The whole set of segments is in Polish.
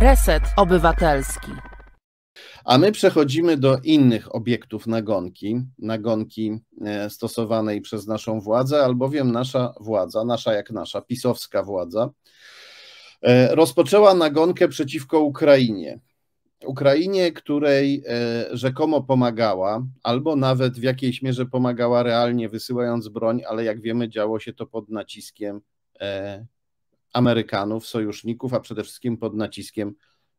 Reset Obywatelski. A my przechodzimy do innych obiektów nagonki, nagonki e, stosowanej przez naszą władzę, albowiem nasza władza, nasza jak nasza, pisowska władza, e, rozpoczęła nagonkę przeciwko Ukrainie. Ukrainie, której e, rzekomo pomagała, albo nawet w jakiejś mierze pomagała realnie, wysyłając broń, ale jak wiemy, działo się to pod naciskiem Amerykanów, sojuszników, a przede wszystkim pod naciskiem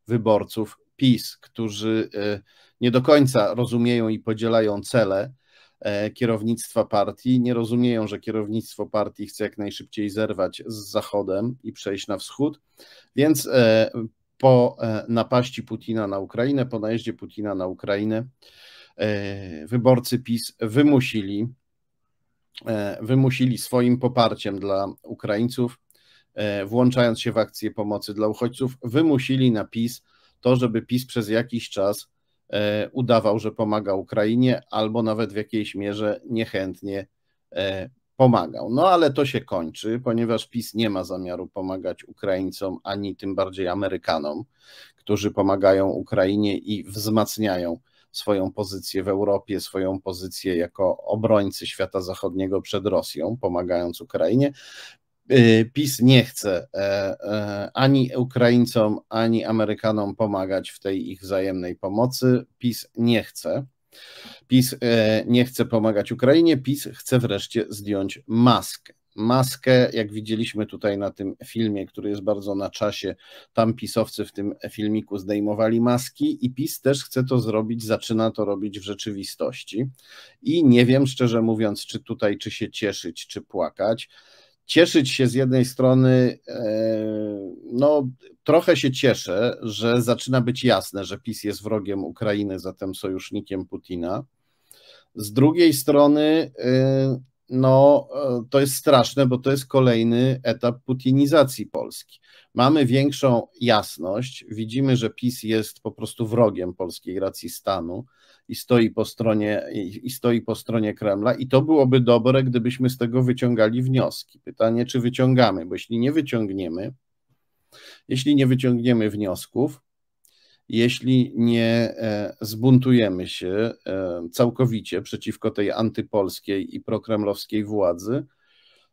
wyborców PiS, którzy e, nie do końca rozumieją i podzielają cele e, kierownictwa partii, nie rozumieją, że kierownictwo partii chce jak najszybciej zerwać z Zachodem i przejść na wschód. Więc e, po napaści Putina na Ukrainę, po najeździe Putina na Ukrainę, wyborcy PiS wymusili, wymusili swoim poparciem dla Ukraińców E, włączając się w akcję pomocy dla uchodźców, wymusili na PiS to, żeby PiS przez jakiś czas e, udawał, że pomaga Ukrainie, albo nawet w jakiejś mierze niechętnie e, pomagał. No ale to się kończy, ponieważ PiS nie ma zamiaru pomagać Ukraińcom, ani tym bardziej Amerykanom, którzy pomagają Ukrainie i wzmacniają swoją pozycję w Europie, swoją pozycję jako obrońcy świata zachodniego przed Rosją, pomagając Ukrainie. Y, PiS nie chce e, e, ani Ukraińcom, ani Amerykanom pomagać w tej ich wzajemnej pomocy. PiS nie chce. PiS e, nie chce pomagać Ukrainie, PiS chce wreszcie zdjąć maskę. Maskę, jak widzieliśmy tutaj na tym filmie, który jest bardzo na czasie, tam pisowcy w tym filmiku zdejmowali maski i PiS też chce to zrobić, zaczyna to robić w rzeczywistości. I nie wiem, szczerze mówiąc, czy tutaj, czy się cieszyć, czy płakać cieszyć się z jednej strony, e, no trochę się cieszę, że zaczyna być jasne, że PiS jest wrogiem Ukrainy, zatem sojusznikiem Putina. Z drugiej strony, e, no e, to jest straszne, bo to jest kolejny etap putinizacji Polski. Mamy większą jasność, widzimy, że PiS jest po prostu wrogiem polskiej racji stanu i stoi po stronie, i stoi po stronie Kremla. I to byłoby dobre, gdybyśmy z tego wyciągali wnioski. Pytanie, czy wyciągamy, bo jeśli nie wyciągniemy, jeśli nie wyciągniemy wniosków, jeśli nie e, zbuntujemy się e, całkowicie przeciwko tej antypolskiej i prokremlowskiej władzy,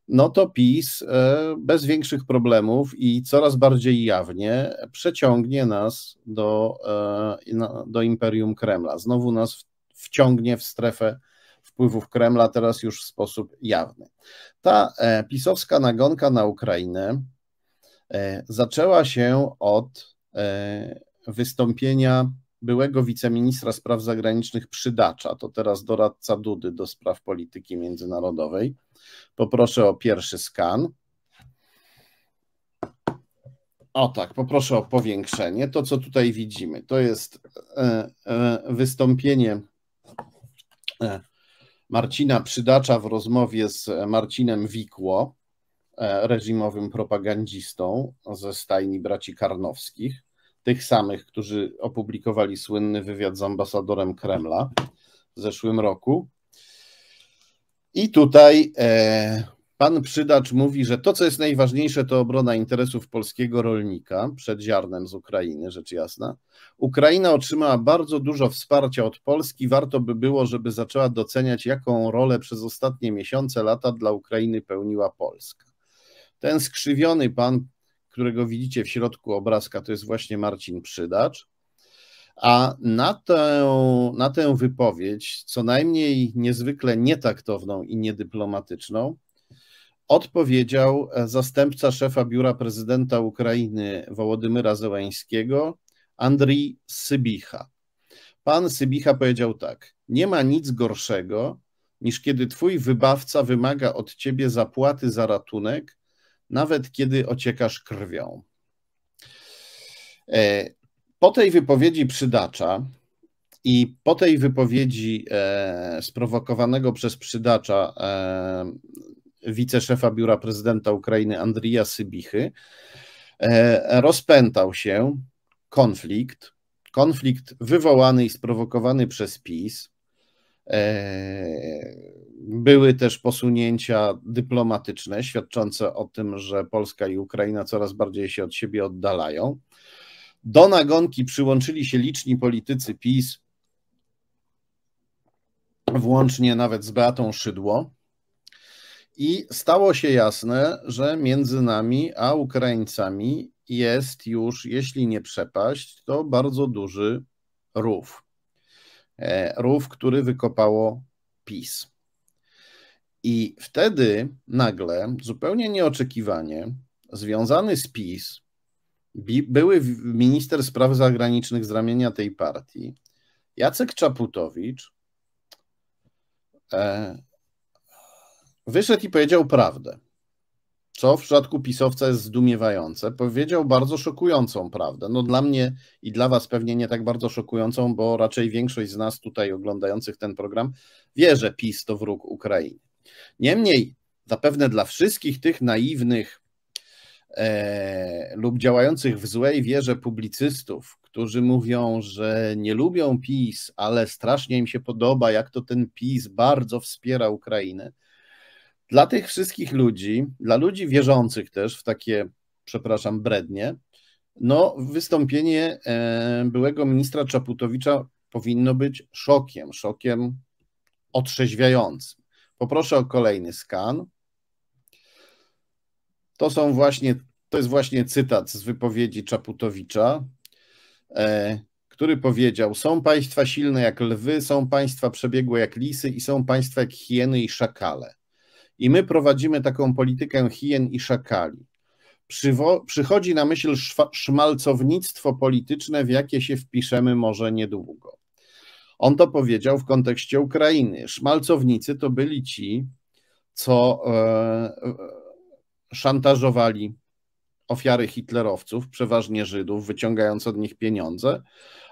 no to PiS e, bez większych problemów i coraz bardziej jawnie przeciągnie nas do, e, do imperium Kremla. Znowu nas wciągnie w strefę wpływów Kremla, teraz już w sposób jawny. Ta e, pisowska nagonka na Ukrainę zaczęła się od wystąpienia byłego wiceministra spraw zagranicznych Przydacza, to teraz doradca Dudy do spraw polityki międzynarodowej. Poproszę o pierwszy skan. O tak, poproszę o powiększenie. To, co tutaj widzimy, to jest e, e, wystąpienie e, Marcina Przydacza w rozmowie z Marcinem Wikło, reżimowym propagandzistą ze stajni braci Karnowskich tych samych, którzy opublikowali słynny wywiad z ambasadorem Kremla w zeszłym roku. I tutaj e, pan Przydacz mówi, że to, co jest najważniejsze, to obrona interesów polskiego rolnika przed ziarnem z Ukrainy, rzecz jasna. Ukraina otrzymała bardzo dużo wsparcia od Polski. Warto by było, żeby zaczęła doceniać, jaką rolę przez ostatnie miesiące, lata dla Ukrainy pełniła Polska. Ten skrzywiony pan którego widzicie w środku obrazka, to jest właśnie Marcin Przydacz. A na tę, na tę wypowiedź, co najmniej niezwykle nietaktowną i niedyplomatyczną, odpowiedział e, zastępca szefa biura prezydenta Ukrainy Wołodymyra Zełańskiego, Andrii Sybicha. Pan Sybicha powiedział tak: Nie ma nic gorszego, niż kiedy twój wybawca wymaga od ciebie zapłaty za ratunek, nawet kiedy ociekasz krwią. E, po tej wypowiedzi przydacza i po tej wypowiedzi e, sprowokowanego przez przydacza e, wiceszefa biura prezydenta Ukrainy Andrija Sybichy, rozpętał się konflikt, konflikt wywołany i sprowokowany przez PiS. E, były też posunięcia dyplomatyczne świadczące o tym, że Polska i Ukraina coraz bardziej się od siebie oddalają. Do nagonki przyłączyli się liczni politycy PiS, włącznie nawet z Beatą Szydło. I stało się jasne, że między nami a Ukraińcami jest już, jeśli nie przepaść, to bardzo duży rów. E, rów, który wykopało PiS. I wtedy nagle, zupełnie nieoczekiwanie, związany z PiS, były minister spraw zagranicznych z ramienia tej partii, Jacek Czaputowicz, e, wyszedł i powiedział prawdę co w przypadku pisowca jest zdumiewające, powiedział bardzo szokującą prawdę. No dla mnie i dla Was pewnie nie tak bardzo szokującą, bo raczej większość z nas tutaj oglądających ten program wie, że PiS to wróg Ukrainy. Niemniej, zapewne dla wszystkich tych naiwnych e, lub działających w złej wierze publicystów, którzy mówią, że nie lubią PiS, ale strasznie im się podoba, jak to ten PiS bardzo wspiera Ukrainę, dla tych wszystkich ludzi, dla ludzi wierzących też w takie, przepraszam, brednie, no wystąpienie e, byłego ministra Czaputowicza powinno być szokiem, szokiem otrzeźwiającym. Poproszę o kolejny skan. To są właśnie, to jest właśnie cytat z wypowiedzi Czaputowicza, e, który powiedział: Są państwa silne jak lwy, są państwa przebiegłe jak lisy i są państwa jak hieny i szakale. I my prowadzimy taką politykę hien i szakali. Przywo przychodzi na myśl szmalcownictwo polityczne, w jakie się wpiszemy może niedługo. On to powiedział w kontekście Ukrainy. Szmalcownicy to byli ci, co e, e szantażowali ofiary hitlerowców, przeważnie Żydów, wyciągając od nich pieniądze,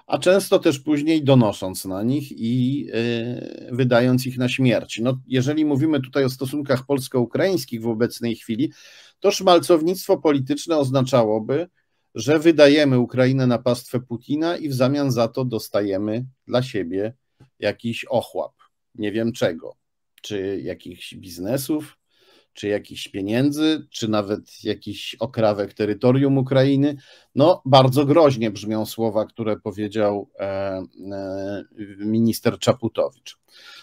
a często też później donosząc na nich i e, wydając ich na śmierć. No, jeżeli mówimy tutaj o stosunkach polsko-ukraińskich w obecnej chwili, to szmalcownictwo polityczne oznaczałoby, że wydajemy Ukrainę na pastwę Putina i w zamian za to dostajemy dla siebie jakiś ochłap, nie wiem czego, czy jakichś biznesów, czy jakichś pieniędzy, czy nawet jakiś okrawek terytorium Ukrainy. No, bardzo groźnie brzmią słowa, które powiedział e, e, minister Czaputowicz.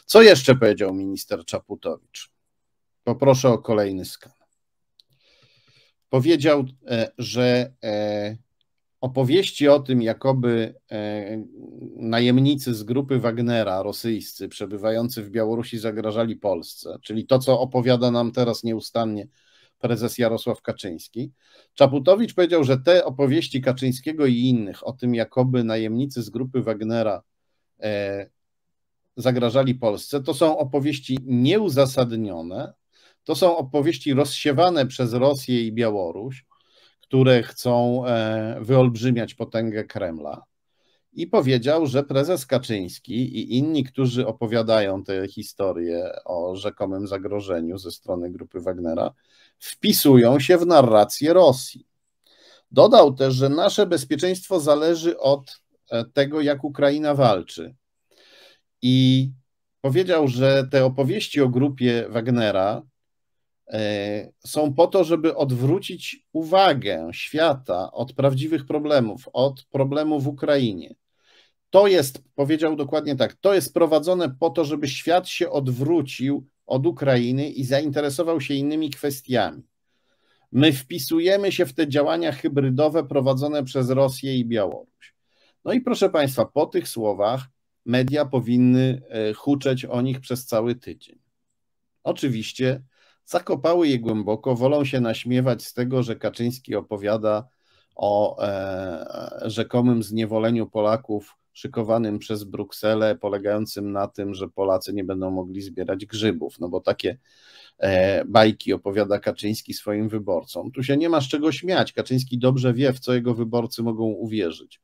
Co jeszcze powiedział minister Czaputowicz? Poproszę o kolejny skan. Powiedział, e, że opowieści o tym, jakoby e, najemnicy z grupy Wagnera rosyjscy przebywający w Białorusi zagrażali Polsce, czyli to, co opowiada nam teraz nieustannie prezes Jarosław Kaczyński. Czaputowicz powiedział, że te opowieści Kaczyńskiego i innych o tym, jakoby najemnicy z grupy Wagnera e, zagrażali Polsce, to są opowieści nieuzasadnione, to są opowieści rozsiewane przez Rosję i Białoruś które chcą e, wyolbrzymiać potęgę Kremla. I powiedział, że prezes Kaczyński i inni, którzy opowiadają te historie o rzekomym zagrożeniu ze strony grupy Wagnera, wpisują się w narrację Rosji. Dodał też, że nasze bezpieczeństwo zależy od e, tego, jak Ukraina walczy. I powiedział, że te opowieści o grupie Wagnera E, są po to, żeby odwrócić uwagę świata od prawdziwych problemów, od problemów w Ukrainie. To jest, powiedział dokładnie tak, to jest prowadzone po to, żeby świat się odwrócił od Ukrainy i zainteresował się innymi kwestiami. My wpisujemy się w te działania hybrydowe prowadzone przez Rosję i Białoruś. No i proszę Państwa, po tych słowach media powinny e, huczeć o nich przez cały tydzień. Oczywiście zakopały je głęboko, wolą się naśmiewać z tego, że Kaczyński opowiada o e, rzekomym zniewoleniu Polaków szykowanym przez Brukselę, polegającym na tym, że Polacy nie będą mogli zbierać grzybów, no bo takie e, bajki opowiada Kaczyński swoim wyborcom. Tu się nie ma z czego śmiać. Kaczyński dobrze wie, w co jego wyborcy mogą uwierzyć.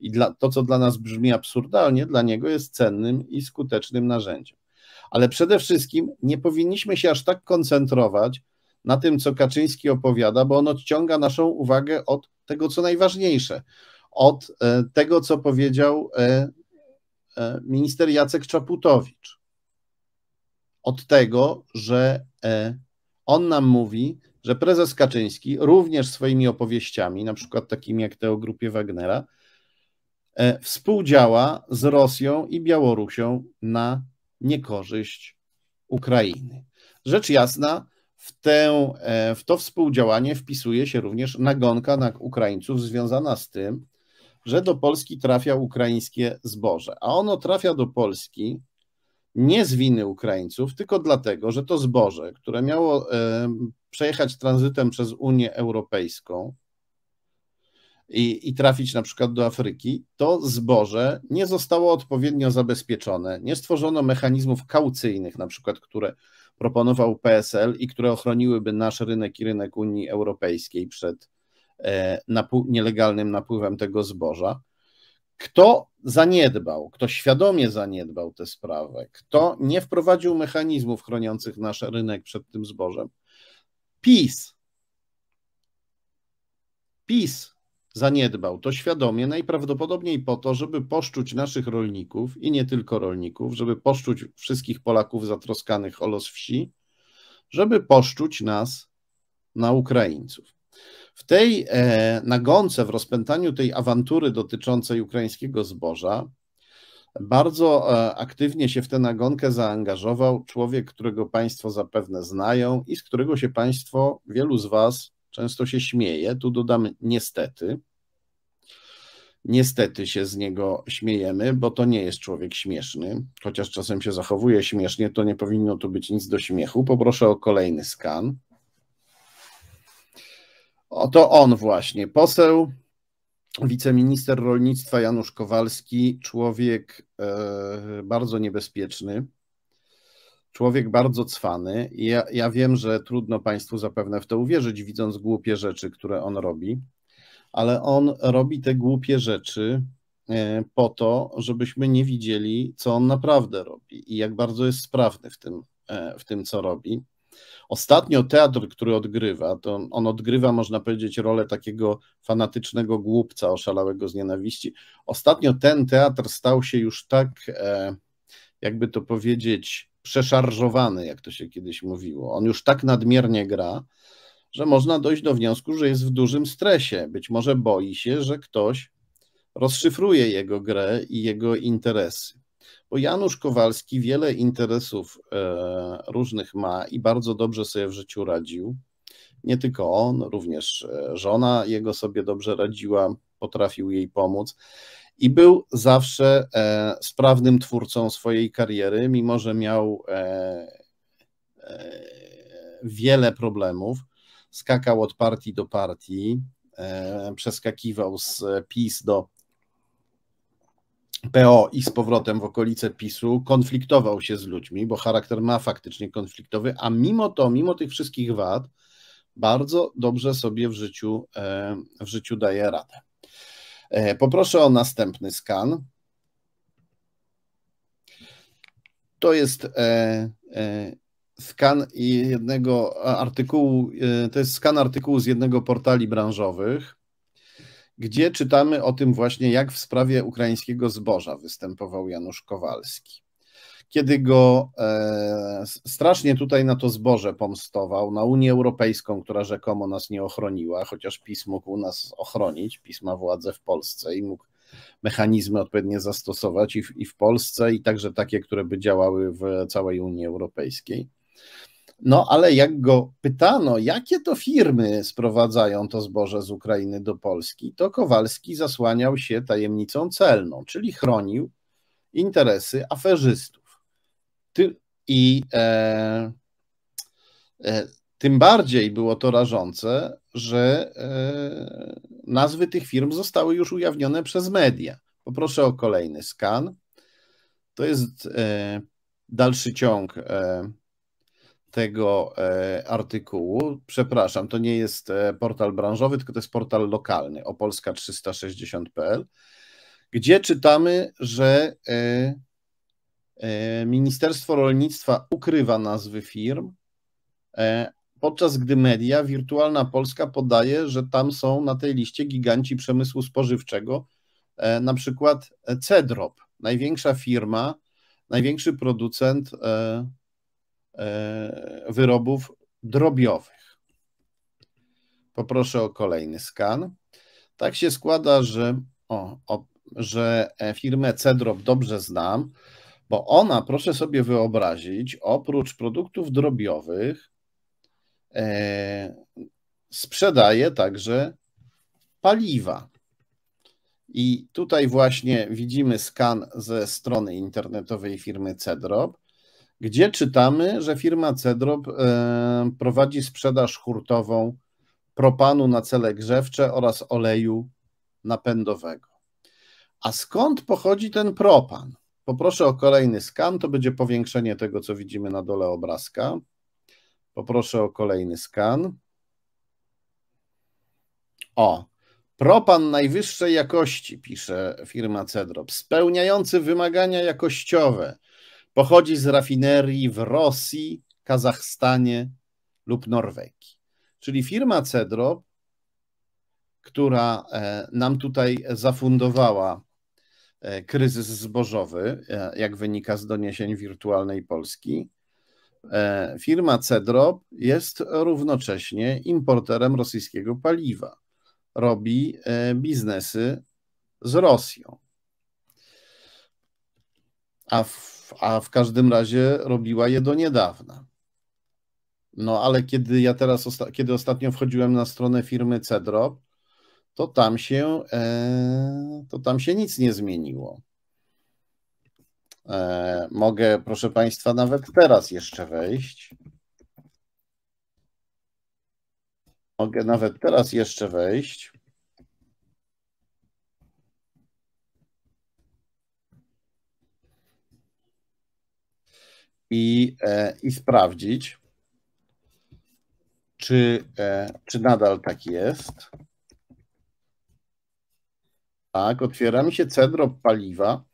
I dla, to, co dla nas brzmi absurdalnie, dla niego jest cennym i skutecznym narzędziem. Ale przede wszystkim nie powinniśmy się aż tak koncentrować na tym, co Kaczyński opowiada, bo on odciąga naszą uwagę od tego, co najważniejsze, od e, tego, co powiedział e, e, minister Jacek Czaputowicz. Od tego, że on nam mówi, że prezes Kaczyński również swoimi opowieściami, na przykład takimi jak te o grupie Wagnera, współdziała z Rosją i Białorusią na niekorzyść Ukrainy. Rzecz jasna, w, tę, e, w to współdziałanie wpisuje się również nagonka na Ukraińców związana z tym, że do Polski trafia ukraińskie zboże, a ono trafia do Polski nie z winy Ukraińców, tylko dlatego, że to zboże, które miało e, przejechać tranzytem przez Unię Europejską, i, i trafić na przykład do Afryki, to zboże nie zostało odpowiednio zabezpieczone. Nie stworzono mechanizmów kaucyjnych, na przykład, które proponował PSL i które ochroniłyby nasz rynek i rynek Unii Europejskiej przed e, nielegalnym napływem tego zboża. Kto zaniedbał, kto świadomie zaniedbał tę sprawę, kto nie wprowadził mechanizmów chroniących nasz rynek przed tym zbożem? PiS. PiS zaniedbał to świadomie, najprawdopodobniej po to, żeby poszczuć naszych rolników i nie tylko rolników, żeby poszczuć wszystkich Polaków zatroskanych o los wsi, żeby poszczuć nas na Ukraińców. W tej e, nagonce, w rozpętaniu tej awantury dotyczącej ukraińskiego zboża, bardzo e, aktywnie się w tę nagonkę zaangażował człowiek, którego Państwo zapewne znają i z którego się Państwo, wielu z Was, Często się śmieje, tu dodam niestety. Niestety się z niego śmiejemy, bo to nie jest człowiek śmieszny. Chociaż czasem się zachowuje śmiesznie, to nie powinno tu być nic do śmiechu. Poproszę o kolejny skan. Oto on właśnie, poseł, wiceminister rolnictwa Janusz Kowalski, człowiek e, bardzo niebezpieczny człowiek bardzo cwany i ja, ja wiem, że trudno Państwu zapewne w to uwierzyć, widząc głupie rzeczy, które on robi, ale on robi te głupie rzeczy e, po to, żebyśmy nie widzieli, co on naprawdę robi i jak bardzo jest sprawny w tym, e, w tym co robi. Ostatnio teatr, który odgrywa, to on odgrywa, można powiedzieć, rolę takiego fanatycznego głupca oszalałego z nienawiści. Ostatnio ten teatr stał się już tak, e, jakby to powiedzieć, przeszarżowany, jak to się kiedyś mówiło. On już tak nadmiernie gra, że można dojść do wniosku, że jest w dużym stresie. Być może boi się, że ktoś rozszyfruje jego grę i jego interesy. Bo Janusz Kowalski wiele interesów e, różnych ma i bardzo dobrze sobie w życiu radził. Nie tylko on, również e, żona jego sobie dobrze radziła, potrafił jej pomóc i był zawsze e, sprawnym twórcą swojej kariery, mimo że miał e, e, wiele problemów. Skakał od partii do partii, przeskakiwał z PiS do PO i z powrotem w okolice PiSu, konfliktował się z ludźmi, bo charakter ma faktycznie konfliktowy, a mimo to, mimo tych wszystkich wad, bardzo dobrze sobie w życiu, w życiu daje radę. E, poproszę o następny skan. To jest e, e, skan jednego artykułu, to jest skan artykułu z jednego portali branżowych, gdzie czytamy o tym właśnie, jak w sprawie ukraińskiego zboża występował Janusz Kowalski kiedy go e, strasznie tutaj na to zboże pomstował, na Unię Europejską, która rzekomo nas nie ochroniła, chociaż PiS mógł nas ochronić, PiS ma władzę w Polsce i mógł mechanizmy odpowiednie zastosować i w, i w Polsce, i także takie, które by działały w całej Unii Europejskiej. No, ale jak go pytano, jakie to firmy sprowadzają to zboże z Ukrainy do Polski, to Kowalski zasłaniał się tajemnicą celną, czyli chronił interesy aferzystów. Ty, I e, e, tym bardziej było to rażące, że e, nazwy tych firm zostały już ujawnione przez media. Poproszę o kolejny skan. To jest e, dalszy ciąg e, tego e, artykułu. Przepraszam, to nie jest portal branżowy, tylko to jest portal lokalny opolska360.pl, gdzie czytamy, że E, Ministerstwo Rolnictwa ukrywa nazwy firm, e, podczas gdy media Wirtualna Polska podaje, że tam są na tej liście giganci przemysłu spożywczego, e, na przykład Cedrop, największa firma, największy producent wyrobów drobiowych. Poproszę o kolejny skan. Tak się składa, że, o, o, że firmę Cedrop dobrze znam. Bo ona, proszę sobie wyobrazić, oprócz produktów drobiowych, e, sprzedaje także paliwa. I tutaj właśnie widzimy skan ze strony internetowej firmy Cedrop, gdzie czytamy, że firma Cedrop e, prowadzi sprzedaż hurtową propanu na cele grzewcze oraz oleju napędowego. A skąd pochodzi ten propan? Poproszę o kolejny skan, to będzie powiększenie tego, co widzimy na dole obrazka. Poproszę o kolejny skan. O, propan najwyższej jakości, pisze firma Cedrop, spełniający wymagania jakościowe. Pochodzi z rafinerii w Rosji, Kazachstanie lub Norwegii. Czyli firma Cedrop, która e, nam tutaj zafundowała E, kryzys zbożowy, e, jak wynika z doniesień wirtualnej Polski. E, firma Cedrop jest równocześnie importerem rosyjskiego paliwa. Robi biznesy z Rosją. A w, a w każdym razie robiła je do niedawna. No ale kiedy ja teraz, osta kiedy ostatnio wchodziłem na stronę firmy Cedrop, to tam się, e, to tam się nic nie zmieniło. E, mogę, proszę Państwa, nawet teraz jeszcze wejść. Mogę nawet teraz jeszcze wejść. I, e, i sprawdzić, czy, czy nadal tak jest. Tak, otwiera mi się cedro paliwa.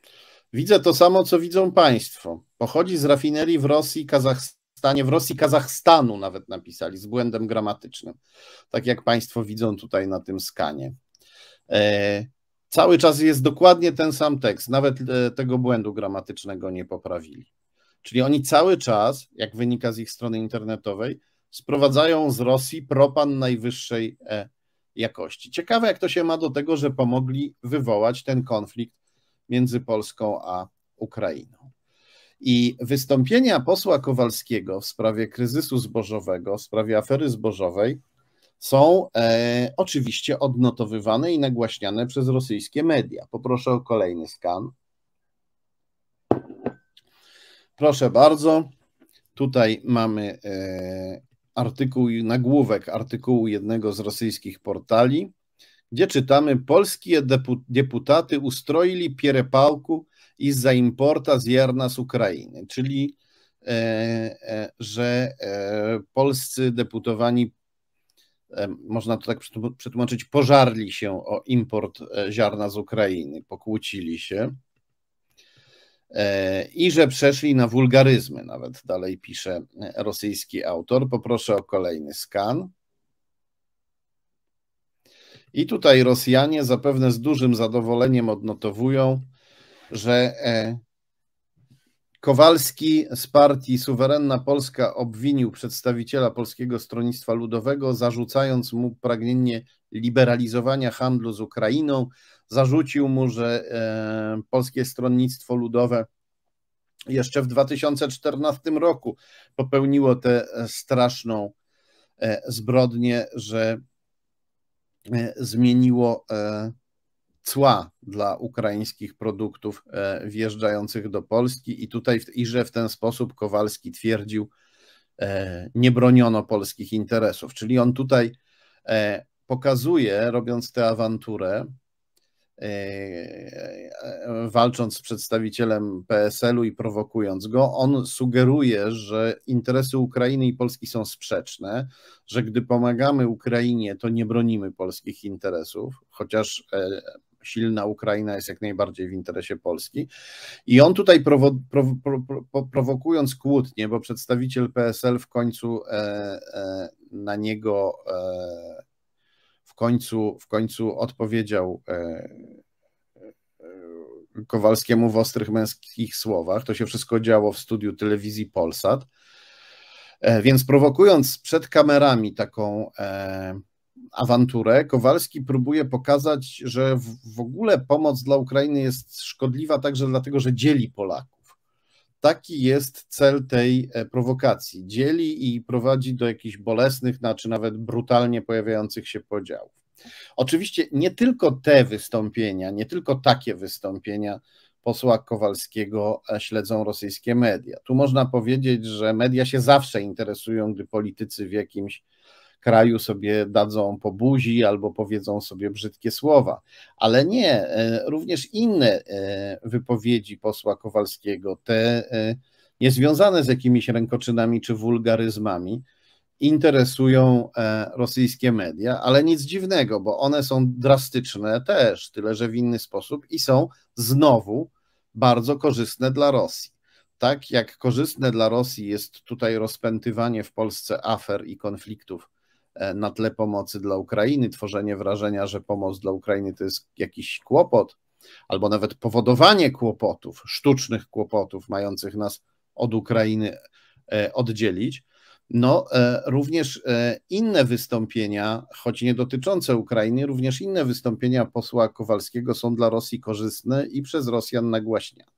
Widzę to samo, co widzą Państwo. Pochodzi z rafinerii w Rosji, Kazachstanie, w Rosji, Kazachstanu nawet napisali, z błędem gramatycznym. Tak jak Państwo widzą tutaj na tym skanie. E, cały czas jest dokładnie ten sam tekst, nawet e, tego błędu gramatycznego nie poprawili. Czyli oni cały czas, jak wynika z ich strony internetowej, sprowadzają z Rosji propan najwyższej e jakości. Ciekawe, jak to się ma do tego, że pomogli wywołać ten konflikt między Polską a Ukrainą. I wystąpienia posła Kowalskiego w sprawie kryzysu zbożowego, w sprawie afery zbożowej są e, oczywiście odnotowywane i nagłaśniane przez rosyjskie media. Poproszę o kolejny skan. Proszę bardzo. Tutaj mamy e, artykuł, nagłówek artykułu jednego z rosyjskich portali, gdzie czytamy: Polskie deputaty ustroili pierepałku iz-za importa zierna z Ukrainy, czyli e, e, że e, polscy deputowani, e, można to tak przetłumaczyć, pożarli się o import e, ziarna z Ukrainy, pokłócili się. E, i że przeszli na wulgaryzmy, nawet dalej pisze rosyjski autor. Poproszę o kolejny skan. I tutaj Rosjanie zapewne z dużym zadowoleniem odnotowują, że e, Kowalski z partii Suwerenna Polska obwinił przedstawiciela Polskiego Stronnictwa Ludowego, zarzucając mu pragnienie liberalizowania handlu z Ukrainą, zarzucił mu, że e, Polskie Stronnictwo Ludowe jeszcze w 2014 roku popełniło tę e, straszną e, zbrodnię, że zmieniło cła dla ukraińskich produktów wjeżdżających do Polski i tutaj i że w ten sposób Kowalski twierdził nie broniono polskich interesów. Czyli on tutaj pokazuje, robiąc tę awanturę, E, e, walcząc z przedstawicielem PSL-u i prowokując go, on sugeruje, że interesy Ukrainy i Polski są sprzeczne, że gdy pomagamy Ukrainie, to nie bronimy polskich interesów, chociaż e, silna Ukraina jest jak najbardziej w interesie Polski. I on tutaj prowo, pro, prowokując kłótnie, bo przedstawiciel PSL w końcu e, e, na niego e, w końcu, w końcu odpowiedział e, e, Kowalskiemu w ostrych męskich słowach. To się wszystko działo w studiu telewizji Polsat. E, więc prowokując przed kamerami taką awanturę, Kowalski próbuje pokazać, że w ogóle pomoc dla Ukrainy jest szkodliwa także dlatego, że dzieli Polaków. Taki jest cel tej e, prowokacji. Dzieli i prowadzi do jakichś bolesnych, czy znaczy nawet brutalnie pojawiających się podziałów. Oczywiście nie tylko te wystąpienia, nie tylko takie wystąpienia posła Kowalskiego e, śledzą rosyjskie media. Tu można powiedzieć, że media się zawsze interesują, gdy politycy w jakimś kraju sobie dadzą po buzi albo powiedzą sobie brzydkie słowa. Ale nie, e, również inne e, wypowiedzi posła Kowalskiego, te e, niezwiązane z jakimiś rękoczynami czy wulgaryzmami, interesują rosyjskie media, ale nic dziwnego, bo one są drastyczne też, tyle że w inny sposób i są znowu bardzo korzystne dla Rosji. Tak jak korzystne dla Rosji jest tutaj rozpętywanie w Polsce afer i konfliktów E, na tle pomocy dla Ukrainy, tworzenie wrażenia, że pomoc dla Ukrainy to jest jakiś kłopot, albo nawet powodowanie kłopotów, sztucznych kłopotów mających nas od Ukrainy e, oddzielić. No, e, również inne wystąpienia, choć nie dotyczące Ukrainy, również inne wystąpienia posła Kowalskiego są dla Rosji korzystne i przez Rosjan nagłaśniane.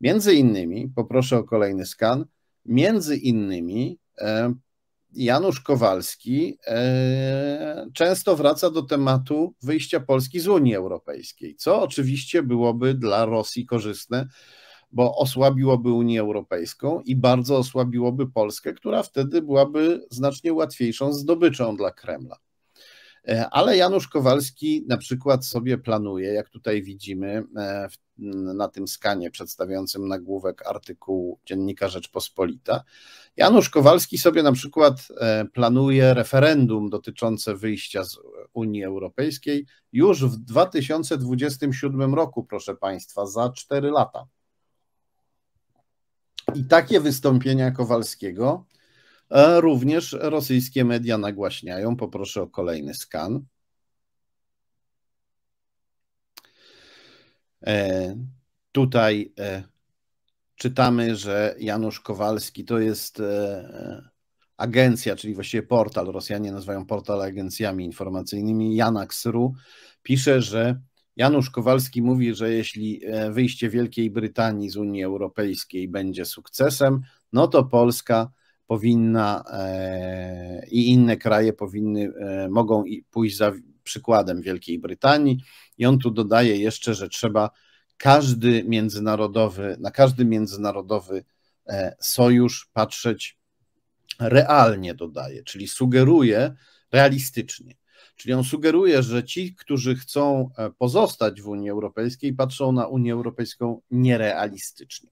Między innymi, poproszę o kolejny skan, między innymi Janusz Kowalski e, często wraca do tematu wyjścia Polski z Unii Europejskiej, co oczywiście byłoby dla Rosji korzystne, bo osłabiłoby Unię Europejską i bardzo osłabiłoby Polskę, która wtedy byłaby znacznie łatwiejszą zdobyczą dla Kremla. E, ale Janusz Kowalski na przykład sobie planuje, jak tutaj widzimy e, na tym skanie przedstawiającym nagłówek artykułu Dziennika Rzeczpospolita, Janusz Kowalski sobie na przykład e, planuje referendum dotyczące wyjścia z Unii Europejskiej już w 2027 roku, proszę Państwa, za 4 lata. I takie wystąpienia Kowalskiego E, również rosyjskie media nagłaśniają. Poproszę o kolejny skan. E, tutaj e, czytamy, że Janusz Kowalski to jest agencja, czyli właściwie portal, Rosjanie nazywają portal agencjami informacyjnymi, Janax.ru, pisze, że Janusz Kowalski mówi, że jeśli wyjście Wielkiej Brytanii z Unii Europejskiej będzie sukcesem, no to Polska powinna e, i inne kraje powinny, e, mogą pójść za przykładem Wielkiej Brytanii. I on tu dodaje jeszcze, że trzeba każdy międzynarodowy, na każdy międzynarodowy e, sojusz patrzeć realnie, dodaje, czyli sugeruje realistycznie. Czyli on sugeruje, że ci, którzy chcą pozostać w Unii Europejskiej, patrzą na Unię Europejską nierealistycznie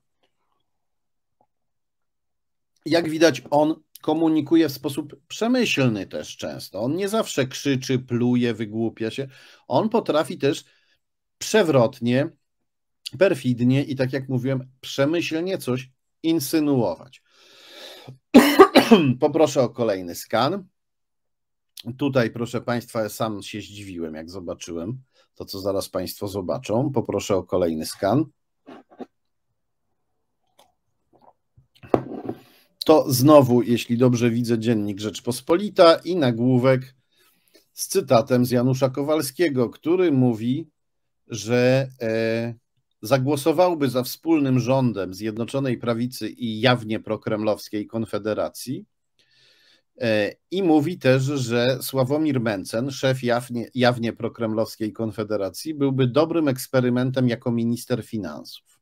jak widać, on komunikuje w sposób przemyślny też często. On nie zawsze krzyczy, pluje, wygłupia się. On potrafi też przewrotnie, perfidnie i tak jak mówiłem, przemyślnie coś insynuować. Poproszę o kolejny skan. Tutaj, proszę Państwa, sam się zdziwiłem, jak zobaczyłem to, co zaraz Państwo zobaczą. Poproszę o kolejny skan. To znowu, jeśli dobrze widzę, dziennik Rzeczpospolita i nagłówek z cytatem z Janusza Kowalskiego, który mówi, że e, zagłosowałby za wspólnym rządem Zjednoczonej Prawicy i jawnie prokremlowskiej Konfederacji. E, I mówi też, że Sławomir Mencen, szef jawnie, jawnie prokremlowskiej Konfederacji, byłby dobrym eksperymentem jako minister finansów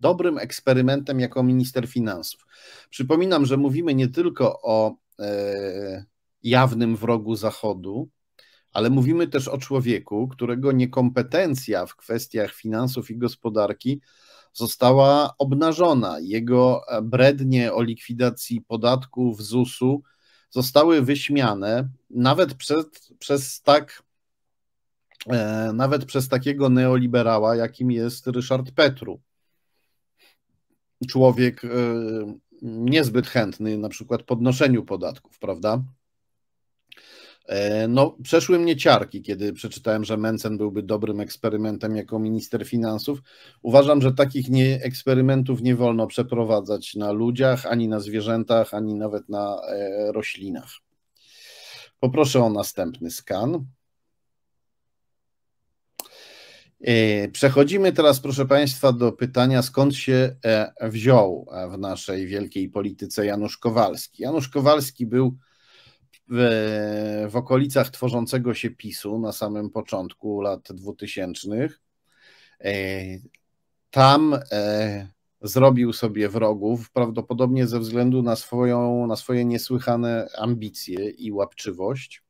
dobrym eksperymentem jako minister finansów. Przypominam, że mówimy nie tylko o e, jawnym wrogu Zachodu, ale mówimy też o człowieku, którego niekompetencja w kwestiach finansów i gospodarki została obnażona. Jego e, brednie o likwidacji podatków ZUS-u zostały wyśmiane nawet przez tak e, nawet przez takiego neoliberała, jakim jest Ryszard Petru człowiek y, niezbyt chętny na przykład podnoszeniu podatków, prawda? E, no, przeszły mnie ciarki, kiedy przeczytałem, że Mencen byłby dobrym eksperymentem jako minister finansów. Uważam, że takich nie, eksperymentów nie wolno przeprowadzać na ludziach, ani na zwierzętach, ani nawet na e, roślinach. Poproszę o następny skan. E, przechodzimy teraz, proszę Państwa, do pytania, skąd się e, wziął e, w naszej wielkiej polityce Janusz Kowalski. Janusz Kowalski był w, w okolicach tworzącego się PiSu na samym początku lat 2000. Tam zrobił sobie wrogów, prawdopodobnie ze względu na, swoją, na swoje niesłychane ambicje i łapczywość.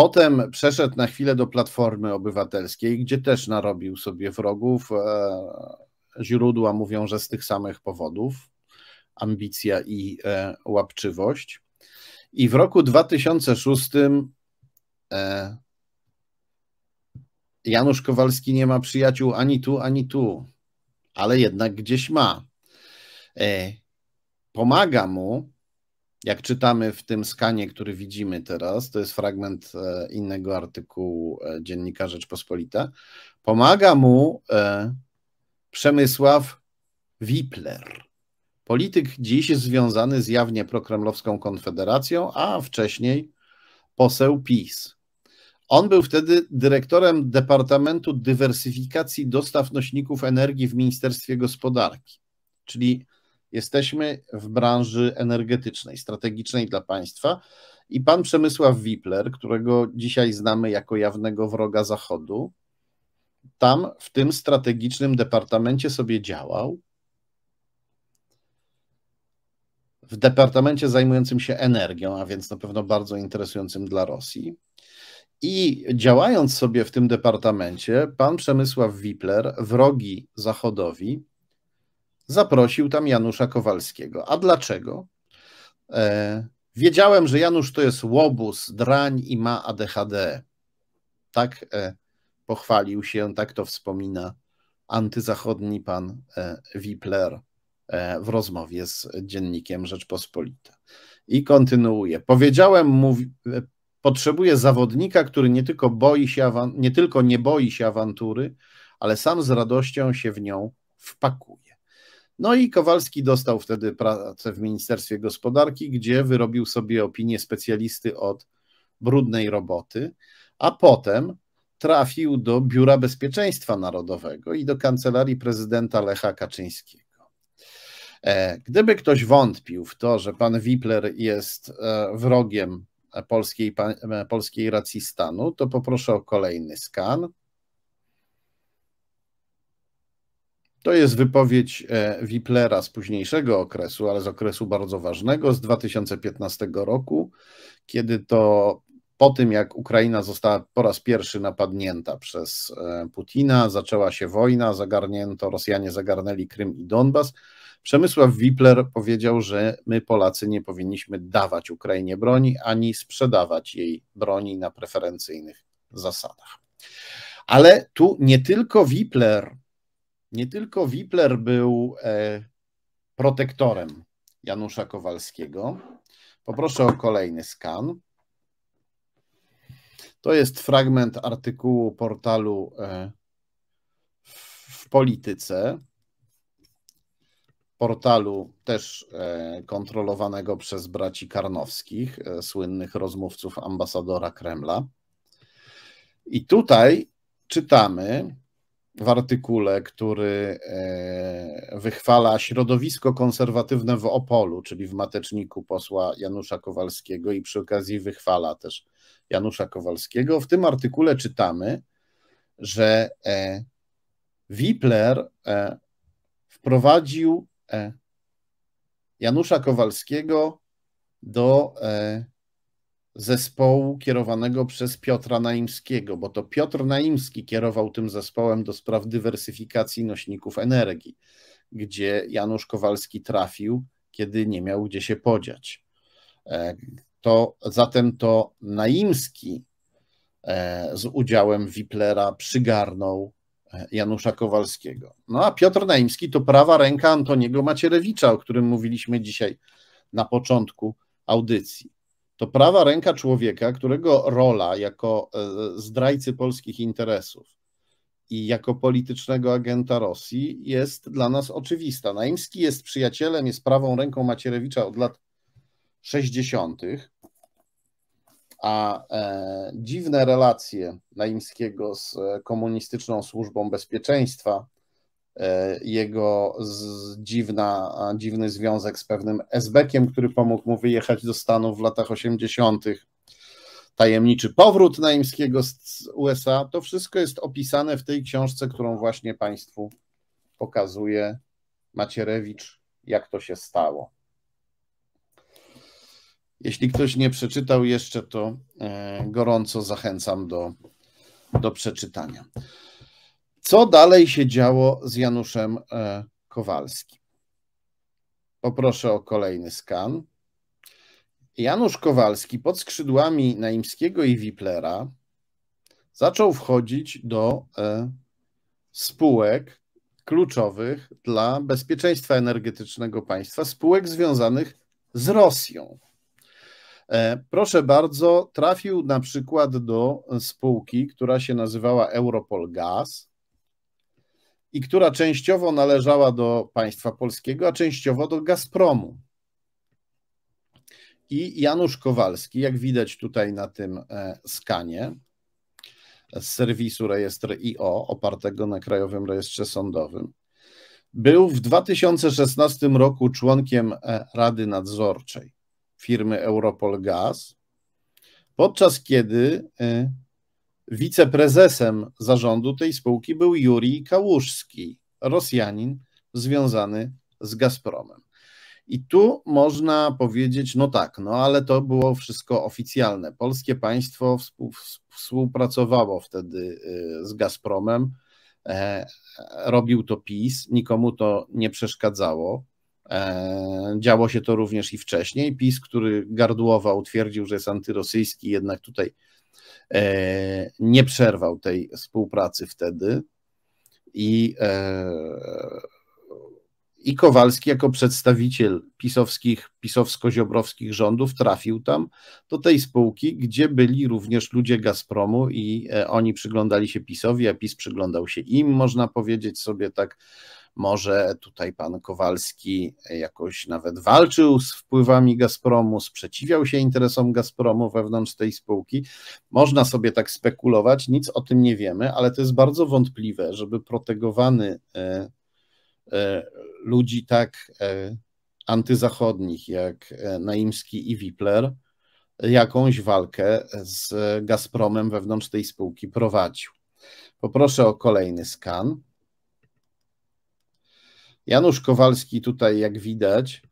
Potem przeszedł na chwilę do Platformy Obywatelskiej, gdzie też narobił sobie wrogów. E, źródła mówią, że z tych samych powodów ambicja i e, łapczywość. I w roku 2006 e, Janusz Kowalski nie ma przyjaciół ani tu, ani tu, ale jednak gdzieś ma. Pomaga mu jak czytamy w tym skanie, który widzimy teraz, to jest fragment e, innego artykułu e, dziennika Rzeczpospolita, pomaga mu e, Przemysław Wipler. Polityk dziś związany z jawnie prokremlowską konfederacją, a wcześniej poseł PiS. On był wtedy dyrektorem Departamentu Dywersyfikacji Dostaw Nośników Energii w Ministerstwie Gospodarki, czyli Jesteśmy w branży energetycznej, strategicznej dla państwa. I pan Przemysław Wipler, którego dzisiaj znamy jako jawnego wroga Zachodu, tam w tym strategicznym departamencie sobie działał. W departamencie zajmującym się energią, a więc na pewno bardzo interesującym dla Rosji. I działając sobie w tym departamencie, pan Przemysław Wipler, wrogi Zachodowi, zaprosił tam Janusza Kowalskiego. A dlaczego? E, wiedziałem, że Janusz to jest łobuz, drań i ma ADHD. Tak e, pochwalił się, tak to wspomina antyzachodni pan e, Wipler e, w rozmowie z dziennikiem Rzeczpospolita. I kontynuuje. Powiedziałem mu, e, potrzebuje zawodnika, który nie tylko, boi się, nie tylko nie boi się awantury, ale sam z radością się w nią wpakuje. No i Kowalski dostał wtedy pracę w Ministerstwie Gospodarki, gdzie wyrobił sobie opinię specjalisty od brudnej roboty, a potem trafił do Biura Bezpieczeństwa Narodowego i do kancelarii prezydenta Lecha Kaczyńskiego. E, gdyby ktoś wątpił w to, że pan Wipler jest e, wrogiem polskiej, e, polskiej racji stanu, to poproszę o kolejny skan. To jest wypowiedź e, Wiplera z późniejszego okresu, ale z okresu bardzo ważnego, z 2015 roku, kiedy to po tym, jak Ukraina została po raz pierwszy napadnięta przez e, Putina, zaczęła się wojna, zagarnięto, Rosjanie zagarnęli Krym i Donbas. Przemysław Wipler powiedział, że my Polacy nie powinniśmy dawać Ukrainie broni ani sprzedawać jej broni na preferencyjnych zasadach. Ale tu nie tylko Wipler nie tylko Wipler był e, protektorem Janusza Kowalskiego. Poproszę o kolejny skan. To jest fragment artykułu portalu e, w polityce. Portalu też e, kontrolowanego przez braci Karnowskich, słynnych rozmówców ambasadora Kremla. I tutaj czytamy, w artykule, który e, wychwala środowisko konserwatywne w Opolu, czyli w mateczniku posła Janusza Kowalskiego i przy okazji wychwala też Janusza Kowalskiego. W tym artykule czytamy, że e, Wipler e, wprowadził Janusza Kowalskiego do zespołu kierowanego przez Piotra Naimskiego, bo to Piotr Naimski kierował tym zespołem do spraw dywersyfikacji nośników energii, gdzie Janusz Kowalski trafił, kiedy nie miał gdzie się podziać. E, to, zatem to Naimski e, z udziałem Wiplera przygarnął e, Janusza Kowalskiego. No a Piotr Naimski to prawa ręka Antoniego Macierewicza, o którym mówiliśmy dzisiaj na początku audycji to prawa ręka człowieka, którego rola jako e, e, zdrajcy polskich interesów i jako politycznego agenta Rosji jest dla nas oczywista. Naimski jest przyjacielem, jest prawą ręką Macierewicza od lat 60., a e, dziwne relacje Naimskiego z komunistyczną służbą bezpieczeństwa E, jego z, dziwna, dziwny związek z pewnym esbekiem, który pomógł mu wyjechać do Stanów w latach 80., tajemniczy powrót Naimskiego z USA. To wszystko jest opisane w tej książce, którą właśnie Państwu pokazuje Macierewicz, jak to się stało. Jeśli ktoś nie przeczytał jeszcze, to e, gorąco zachęcam do, do przeczytania co dalej się działo z Januszem e, Kowalskim. Poproszę o kolejny skan. Janusz Kowalski pod skrzydłami Naimskiego i Wiplera zaczął wchodzić do e, spółek kluczowych dla bezpieczeństwa energetycznego państwa, spółek związanych z Rosją. E, proszę bardzo, trafił na przykład do spółki, która się nazywała Europol Gaz, i która częściowo należała do państwa polskiego, a częściowo do Gazpromu. I Janusz Kowalski, jak widać tutaj na tym e, skanie z serwisu rejestr IO, opartego na Krajowym Rejestrze Sądowym, był w 2016 roku członkiem e, Rady Nadzorczej firmy Europol Gaz, podczas kiedy e, Wiceprezesem zarządu tej spółki był Juri Kałuszski, Rosjanin związany z Gazpromem. I tu można powiedzieć, no tak, no ale to było wszystko oficjalne. Polskie państwo współpracowało wtedy y, z Gazpromem, e, robił to PiS, nikomu to nie przeszkadzało. E, działo się to również i wcześniej. PiS, który gardłował, twierdził, że jest antyrosyjski, jednak tutaj E, nie przerwał tej współpracy wtedy i, e, i Kowalski jako przedstawiciel pisowskich, pisowsko-ziobrowskich rządów trafił tam do tej spółki, gdzie byli również ludzie Gazpromu i e, oni przyglądali się PiSowi, a PiS przyglądał się im, można powiedzieć sobie tak może tutaj pan Kowalski jakoś nawet walczył z wpływami Gazpromu, sprzeciwiał się interesom Gazpromu wewnątrz tej spółki. Można sobie tak spekulować, nic o tym nie wiemy, ale to jest bardzo wątpliwe, żeby protegowany e, e, ludzi tak e, antyzachodnich jak e, Naimski i Wipler jakąś walkę z Gazpromem wewnątrz tej spółki prowadził. Poproszę o kolejny skan. Janusz Kowalski tutaj, jak widać,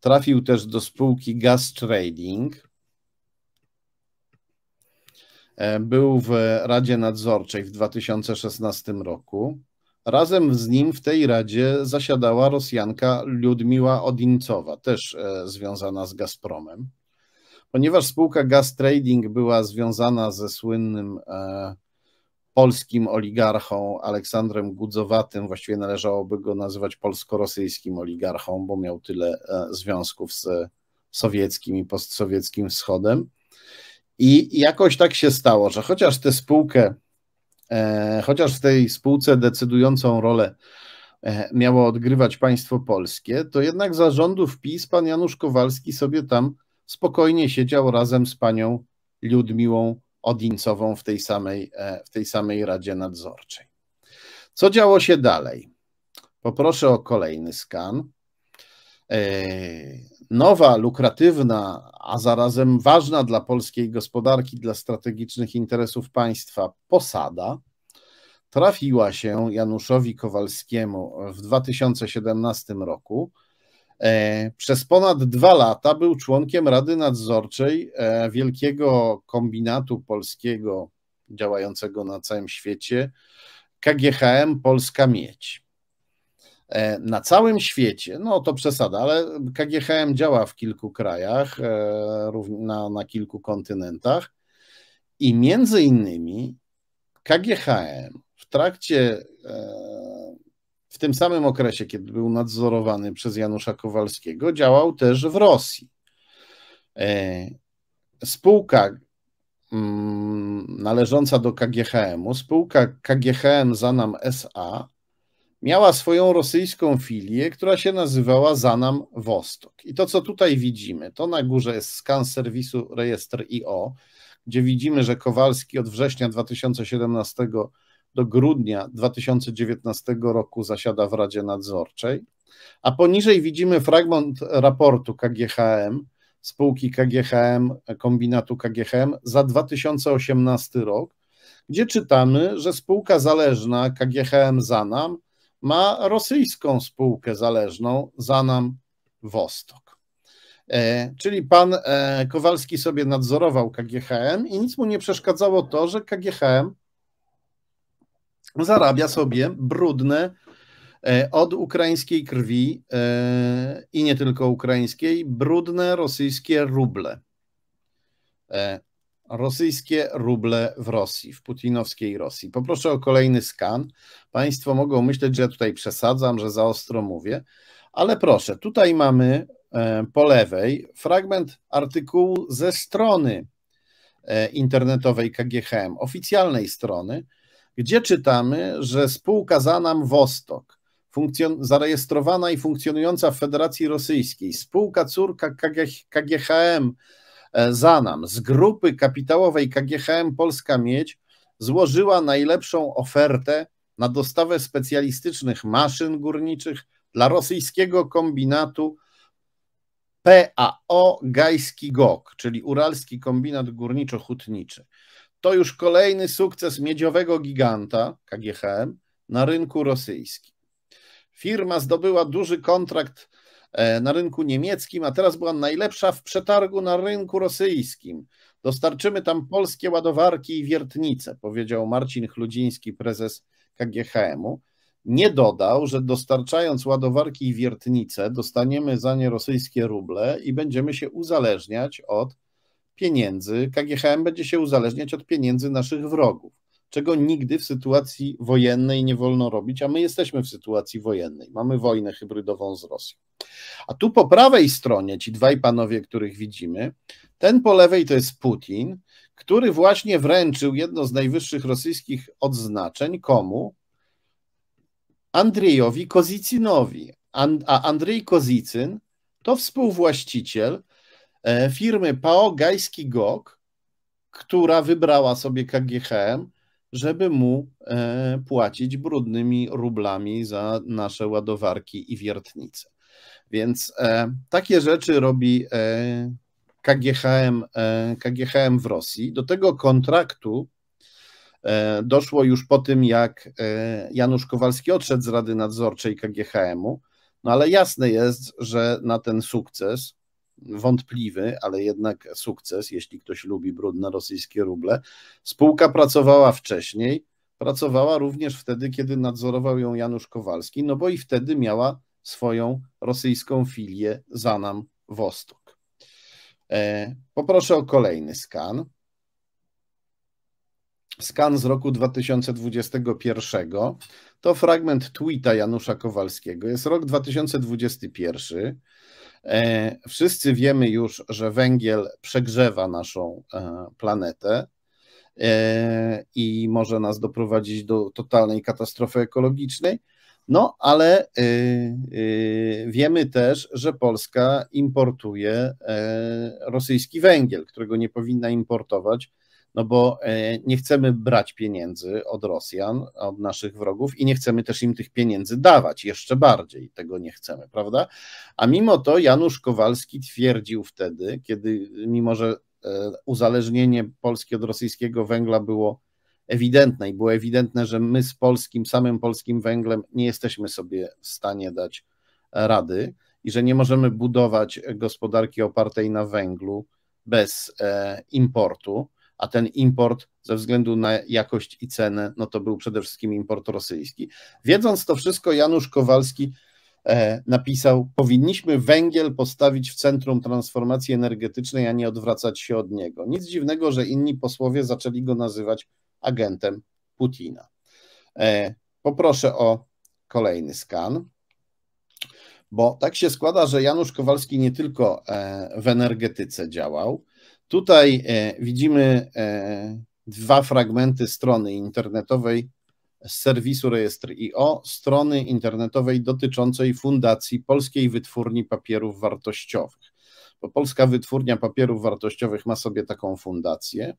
trafił też do spółki Gas Trading. E, był w Radzie Nadzorczej w 2016 roku. Razem z nim w tej radzie zasiadała Rosjanka Ludmiła Odincowa, też e, związana z Gazpromem. Ponieważ spółka Gas Trading była związana ze słynnym e, polskim oligarchą Aleksandrem Gudzowatym, właściwie należałoby go nazywać polsko-rosyjskim oligarchą, bo miał tyle e, związków z sowieckim i postsowieckim wschodem. I jakoś tak się stało, że chociaż tę spółkę, e, chociaż w tej spółce decydującą rolę e, miało odgrywać państwo polskie, to jednak zarządów PiS pan Janusz Kowalski sobie tam spokojnie siedział razem z panią Ludmiłą Odincową w tej samej, e, w tej samej Radzie Nadzorczej. Co działo się dalej? Poproszę o kolejny skan. E, nowa, lukratywna, a zarazem ważna dla polskiej gospodarki, dla strategicznych interesów państwa posada trafiła się Januszowi Kowalskiemu w 2017 roku E, przez ponad dwa lata był członkiem Rady Nadzorczej e, wielkiego kombinatu polskiego działającego na całym świecie KGHM Polska Miedź. E, na całym świecie, no to przesada, ale KGHM działa w kilku krajach, na, na kilku kontynentach i między innymi KGHM w trakcie tym samym okresie, kiedy był nadzorowany przez Janusza Kowalskiego, działał też w Rosji. E, spółka mm, należąca do KGHM-u, spółka KGHM Zanam SA, miała swoją rosyjską filię, która się nazywała Zanam Wostok. I to, co tutaj widzimy, to na górze jest skan serwisu rejestr IO, gdzie widzimy, że Kowalski od września 2017 roku do grudnia 2019 roku zasiada w Radzie Nadzorczej, a poniżej widzimy fragment raportu KGHM, spółki KGHM, kombinatu KGHM za 2018 rok, gdzie czytamy, że spółka zależna KGHM Zanam ma rosyjską spółkę zależną Zanam Wostok. E, czyli pan e, Kowalski sobie nadzorował KGHM i nic mu nie przeszkadzało to, że KGHM zarabia sobie brudne e, od ukraińskiej krwi e, i nie tylko ukraińskiej, brudne rosyjskie ruble. E, rosyjskie ruble w Rosji, w putinowskiej Rosji. Poproszę o kolejny skan. Państwo mogą myśleć, że ja tutaj przesadzam, że za ostro mówię, ale proszę, tutaj mamy po lewej fragment artykułu ze strony internetowej KGHM, oficjalnej strony, gdzie czytamy, że spółka Zanam Wostok, zarejestrowana i funkcjonująca w Federacji Rosyjskiej, spółka córka KGHM e, Zanam z grupy kapitałowej KGHM Polska Miedź złożyła najlepszą ofertę na dostawę specjalistycznych maszyn górniczych dla rosyjskiego kombinatu PAO Gajski GOK, czyli Uralski Kombinat Górniczo-Hutniczy. To już kolejny sukces miedziowego giganta KGHM na rynku rosyjskim. Firma zdobyła duży kontrakt e, na rynku niemieckim, a teraz była najlepsza w przetargu na rynku rosyjskim. Dostarczymy tam polskie ładowarki i wiertnice, powiedział Marcin Chludziński, prezes KGHM-u. Nie dodał, że dostarczając ładowarki i wiertnice, dostaniemy za nie rosyjskie ruble i będziemy się uzależniać od pieniędzy, KGHM będzie się uzależniać od pieniędzy naszych wrogów, czego nigdy w sytuacji wojennej nie wolno robić, a my jesteśmy w sytuacji wojennej. Mamy wojnę hybrydową z Rosją. A tu po prawej stronie, ci dwaj panowie, których widzimy, ten po lewej to jest Putin, który właśnie wręczył jedno z najwyższych rosyjskich odznaczeń komu? Andrzejowi Kozicynowi. And, a Andrzej Kozicyn to współwłaściciel E, firmy PAO Gajski GOG, która wybrała sobie KGHM, żeby mu e, płacić brudnymi rublami za nasze ładowarki i wiertnice. Więc e, takie rzeczy robi KGHM, KGHM w Rosji. Do tego kontraktu doszło już po tym, jak Janusz Kowalski odszedł z Rady Nadzorczej KGHM-u. No ale jasne jest, że na ten sukces wątpliwy, ale jednak sukces, jeśli ktoś lubi brudne rosyjskie ruble. Spółka pracowała wcześniej, pracowała również wtedy, kiedy nadzorował ją Janusz Kowalski, no bo i wtedy miała swoją rosyjską filię Zanam Wostok. E, poproszę o kolejny skan. Skan z roku 2021 to fragment tweeta Janusza Kowalskiego. Jest rok 2021. E, wszyscy wiemy już, że węgiel przegrzewa naszą e, planetę e, i może nas doprowadzić do totalnej katastrofy ekologicznej. No, ale wiemy też, że Polska importuje rosyjski węgiel, którego nie powinna importować no bo e, nie chcemy brać pieniędzy od Rosjan, od naszych wrogów i nie chcemy też im tych pieniędzy dawać, jeszcze bardziej tego nie chcemy, prawda? A mimo to Janusz Kowalski twierdził wtedy, kiedy mimo że e, uzależnienie Polski od rosyjskiego węgla było ewidentne i było ewidentne, że my z polskim, samym polskim węglem nie jesteśmy sobie w stanie dać rady i że nie możemy budować gospodarki opartej na węglu bez e, importu a ten import ze względu na jakość i cenę, no to był przede wszystkim import rosyjski. Wiedząc to wszystko, Janusz Kowalski e, napisał: Powinniśmy węgiel postawić w centrum transformacji energetycznej, a nie odwracać się od niego. Nic dziwnego, że inni posłowie zaczęli go nazywać agentem Putina. E, poproszę o kolejny skan. Bo tak się składa, że Janusz Kowalski nie tylko e, w energetyce działał, Tutaj e, widzimy e, dwa fragmenty strony internetowej z serwisu Rejestr.io, strony internetowej dotyczącej Fundacji Polskiej Wytwórni Papierów Wartościowych. Bo Polska Wytwórnia Papierów Wartościowych ma sobie taką fundację.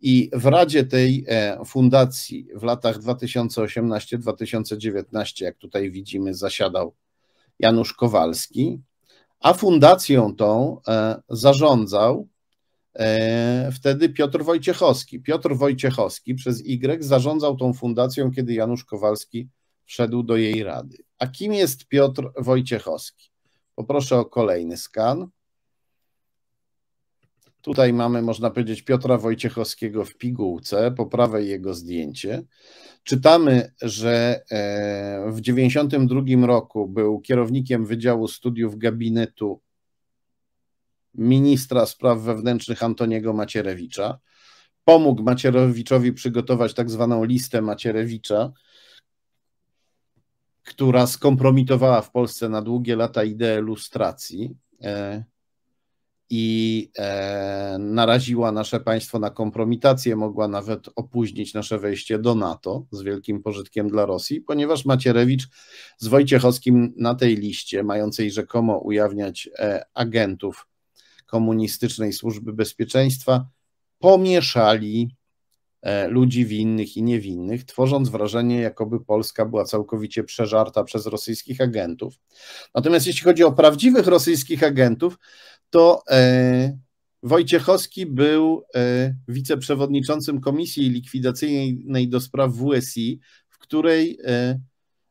I w Radzie tej e, fundacji w latach 2018-2019, jak tutaj widzimy, zasiadał Janusz Kowalski, a fundacją tą zarządzał E, wtedy Piotr Wojciechowski. Piotr Wojciechowski przez Y zarządzał tą fundacją, kiedy Janusz Kowalski wszedł do jej rady. A kim jest Piotr Wojciechowski? Poproszę o kolejny skan. Tutaj mamy, można powiedzieć, Piotra Wojciechowskiego w pigułce, po prawej jego zdjęcie. Czytamy, że e, w 1992 roku był kierownikiem Wydziału Studiów Gabinetu ministra spraw wewnętrznych Antoniego Macierewicza. Pomógł Macierewiczowi przygotować tak zwaną listę Macierewicza, która skompromitowała w Polsce na długie lata ideę lustracji e, i e, naraziła nasze państwo na kompromitację, mogła nawet opóźnić nasze wejście do NATO z wielkim pożytkiem dla Rosji, ponieważ Macierewicz z Wojciechowskim na tej liście, mającej rzekomo ujawniać e, agentów komunistycznej służby bezpieczeństwa pomieszali e, ludzi winnych i niewinnych, tworząc wrażenie, jakoby Polska była całkowicie przeżarta przez rosyjskich agentów. Natomiast jeśli chodzi o prawdziwych rosyjskich agentów, to e, Wojciechowski był e, wiceprzewodniczącym Komisji Likwidacyjnej do spraw WSI, w której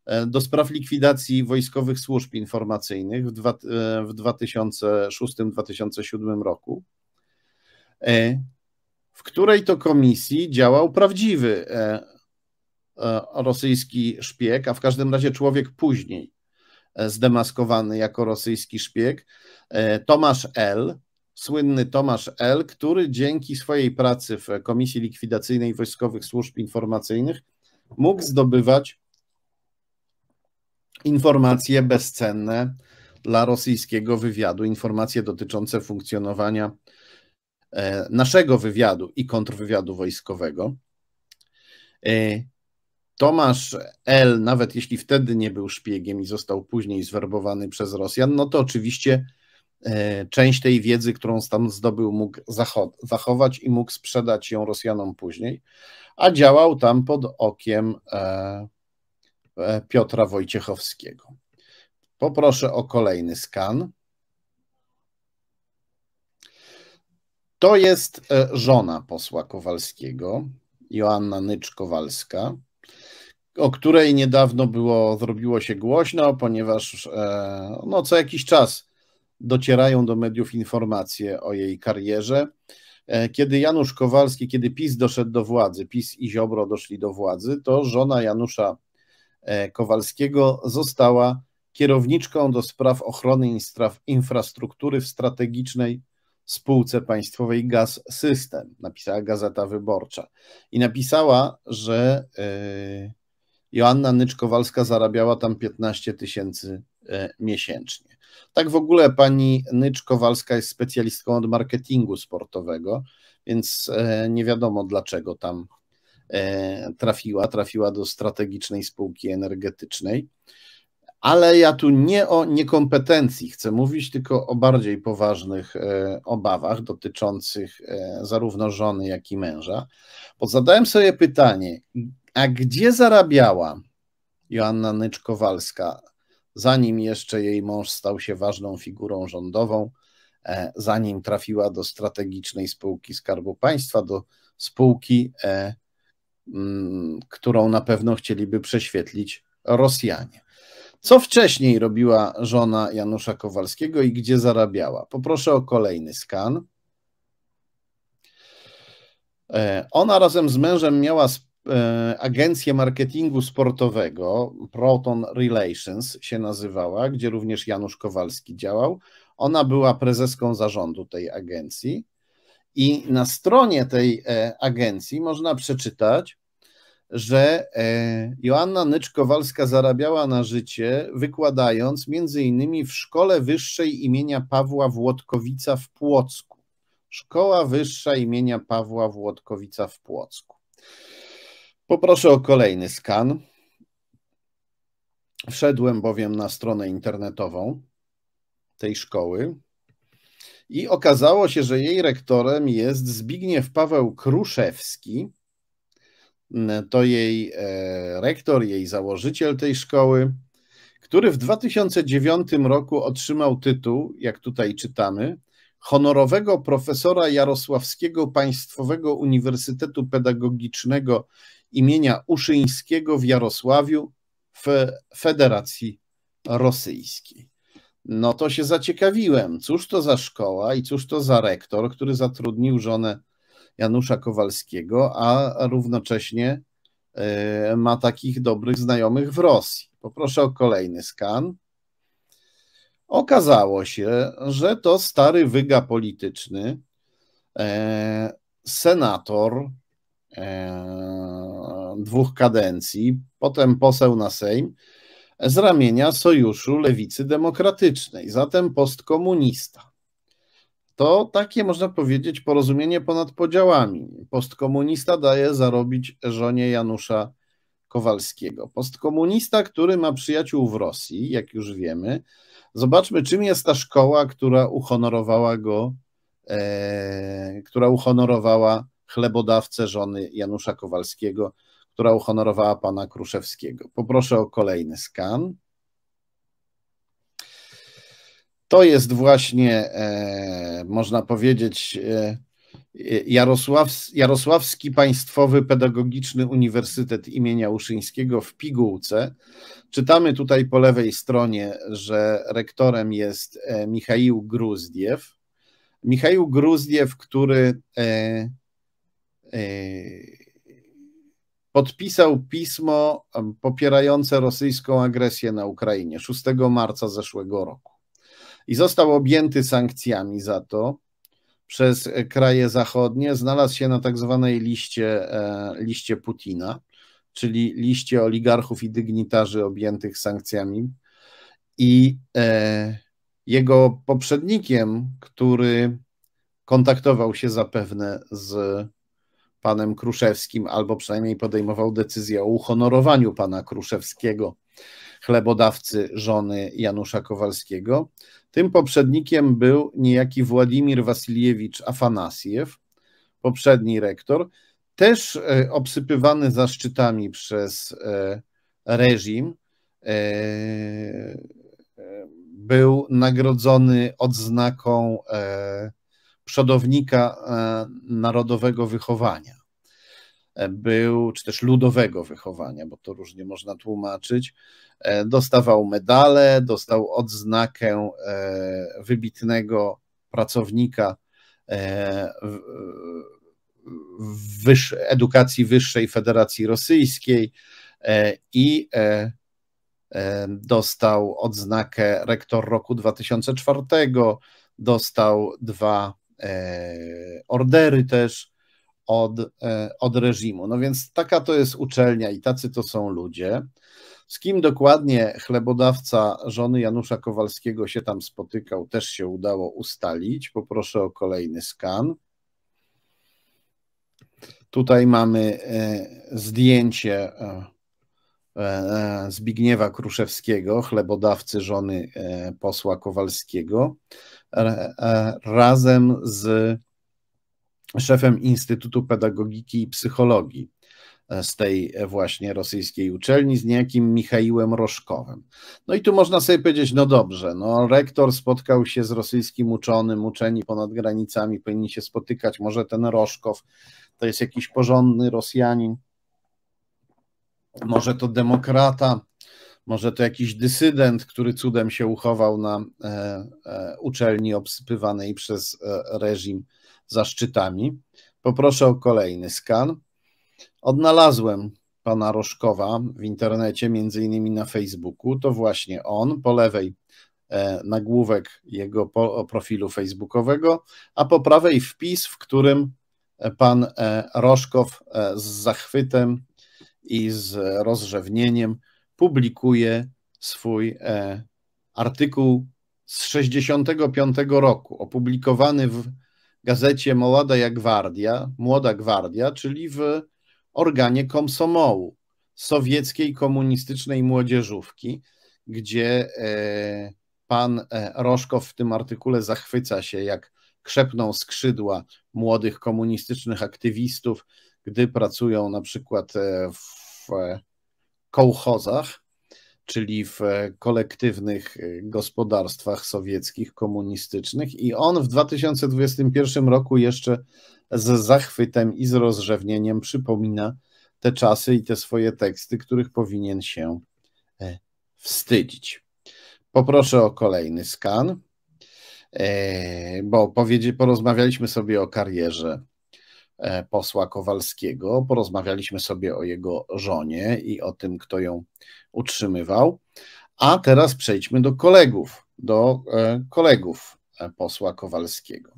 E, do spraw likwidacji wojskowych służb informacyjnych w, e, w 2006-2007 roku, e, w której to komisji działał prawdziwy rosyjski szpieg, a w każdym razie człowiek później zdemaskowany jako rosyjski szpieg, Tomasz L., słynny Tomasz L., który dzięki swojej pracy w Komisji Likwidacyjnej Wojskowych Służb Informacyjnych mógł zdobywać informacje bezcenne dla rosyjskiego wywiadu, informacje dotyczące funkcjonowania e, naszego wywiadu i kontrwywiadu wojskowego. E, Tomasz L., nawet jeśli wtedy nie był szpiegiem i został później zwerbowany przez Rosjan, no to oczywiście e, część tej wiedzy, którą tam zdobył, mógł zachować i mógł sprzedać ją Rosjanom później, a działał tam pod okiem E, Piotra Wojciechowskiego. Poproszę o kolejny skan. To jest e, żona posła Kowalskiego, Joanna Nycz-Kowalska, o której niedawno było, zrobiło się głośno, ponieważ e, no, co jakiś czas docierają do mediów informacje o jej karierze. Kiedy Janusz Kowalski, kiedy PiS doszedł do władzy, PiS i Ziobro doszli do władzy, to żona Janusza E, Kowalskiego została kierowniczką do spraw ochrony infrastruktury w strategicznej spółce państwowej Gaz System, napisała Gazeta Wyborcza. I napisała, że e, Joanna Nyczkowalska zarabiała tam 15 tysięcy e, miesięcznie. Tak w ogóle pani Nyczkowalska jest specjalistką od marketingu sportowego, więc nie wiadomo dlaczego tam E, trafiła, trafiła do strategicznej spółki energetycznej. Ale ja tu nie o niekompetencji chcę mówić, tylko o bardziej poważnych e, obawach dotyczących e, zarówno żony, jak i męża. Bo zadałem sobie pytanie, a gdzie zarabiała Joanna Nyczkowalska, zanim jeszcze jej mąż stał się ważną figurą rządową, zanim trafiła do strategicznej spółki Skarbu Państwa, do spółki Mm, którą na pewno chcieliby prześwietlić Rosjanie. Co wcześniej robiła żona Janusza Kowalskiego i gdzie zarabiała? Poproszę o kolejny skan. E, ona razem z mężem miała e, agencję marketingu sportowego, Proton Relations się nazywała, gdzie również Janusz Kowalski działał. Ona była prezeską zarządu tej agencji. I na stronie tej e, agencji można przeczytać, że e, Joanna Nyczkowalska zarabiała na życie wykładając między innymi w Szkole Wyższej imienia Pawła Włodkowica w Płocku. Szkoła Wyższa imienia Pawła Włodkowica w Płocku. Poproszę o kolejny skan. Wszedłem bowiem na stronę internetową tej szkoły. I okazało się, że jej rektorem jest Zbigniew Paweł Kruszewski. Mm, to jej e, rektor, jej założyciel tej szkoły, który w 2009 roku otrzymał tytuł, jak tutaj czytamy, honorowego profesora Jarosławskiego Państwowego Uniwersytetu Pedagogicznego imienia Uszyńskiego w Jarosławiu w Federacji Rosyjskiej no to się zaciekawiłem, cóż to za szkoła i cóż to za rektor, który zatrudnił żonę Janusza Kowalskiego, a równocześnie e, ma takich dobrych znajomych w Rosji. Poproszę o kolejny skan. Okazało się, że to stary wyga polityczny, e, senator e, dwóch kadencji, potem poseł na Sejm, z ramienia Sojuszu Lewicy Demokratycznej, zatem postkomunista. To takie, można powiedzieć, porozumienie ponad podziałami. Postkomunista daje zarobić żonie Janusza Kowalskiego. Postkomunista, który ma przyjaciół w Rosji, jak już wiemy. Zobaczmy, czym jest ta szkoła, która uhonorowała go, e, która uhonorowała chlebodawcę żony Janusza Kowalskiego, która uhonorowała pana Kruszewskiego. Poproszę o kolejny skan. To jest właśnie, e, można powiedzieć, e, Jarosław, Jarosławski Państwowy Pedagogiczny Uniwersytet imienia Uszyńskiego w Pigułce. Czytamy tutaj po lewej stronie, że rektorem jest e, Michał Gruzdiew. Michał Gruzdiew, który podpisał pismo popierające rosyjską agresję na Ukrainie 6 marca zeszłego roku i został objęty sankcjami za to przez e, kraje zachodnie. Znalazł się na tak zwanej liście, e, liście Putina, czyli liście oligarchów i dygnitarzy objętych sankcjami. I e, jego poprzednikiem, który kontaktował się zapewne z panem Kruszewskim, albo przynajmniej podejmował decyzję o uhonorowaniu pana Kruszewskiego, chlebodawcy żony Janusza Kowalskiego. Tym poprzednikiem był niejaki Władimir Wasiliewicz Afanasiew, poprzedni rektor, też e, obsypywany zaszczytami przez e, reżim. E, był nagrodzony odznaką przodownika narodowego wychowania. E, był, czy też ludowego wychowania, bo to różnie można tłumaczyć, e, dostawał medale, dostał odznakę e, wybitnego pracownika edukacji wyższej Federacji Rosyjskiej i dostał odznakę rektor roku 2004, dostał dwa ordery też od, e, od reżimu. No więc taka to jest uczelnia i tacy to są ludzie. Z kim dokładnie chlebodawca żony Janusza Kowalskiego się tam spotykał, też się udało ustalić. Poproszę o kolejny skan. Tutaj mamy e, zdjęcie e, Zbigniewa Kruszewskiego, chlebodawcy żony posła Kowalskiego, razem z szefem Instytutu Pedagogiki i Psychologii e, z tej e, właśnie rosyjskiej uczelni, z niejakim Michaiłem Roszkowem. No i tu można sobie powiedzieć, no dobrze, no rektor spotkał się z rosyjskim uczonym, uczeni ponad granicami powinni się spotykać, może ten Roszkow to jest jakiś porządny Rosjanin, może to demokrata, może to jakiś dysydent, który cudem się uchował na e, e, uczelni obsypywanej przez e, reżim za szczytami. Poproszę o kolejny skan. Odnalazłem pana Roszkowa w internecie, między innymi na Facebooku. To właśnie on, po lewej e, nagłówek jego profilu facebookowego, a po prawej wpis, w którym e, pan e, Roszkow z zachwytem i z rozrzewnieniem publikuje swój artykuł z 65 roku, opublikowany w gazecie Młoda jak Gwardia, Młoda Gwardia, czyli w organie komsomołu sowieckiej komunistycznej młodzieżówki, gdzie e, pan e, Roszkow w tym artykule zachwyca się, jak krzepną skrzydła młodych komunistycznych aktywistów, gdy pracują na przykład e, w kołchozach czyli w e, kolektywnych e, gospodarstwach sowieckich, komunistycznych, i on w 2021 roku jeszcze z zachwytem i z rozrzewnieniem przypomina te czasy i te swoje teksty, których powinien się e, wstydzić. Poproszę o kolejny skan, bo porozmawialiśmy sobie o karierze E, posła Kowalskiego. Porozmawialiśmy sobie o jego żonie i o tym, kto ją utrzymywał. A teraz przejdźmy do kolegów, do e, kolegów e, posła Kowalskiego.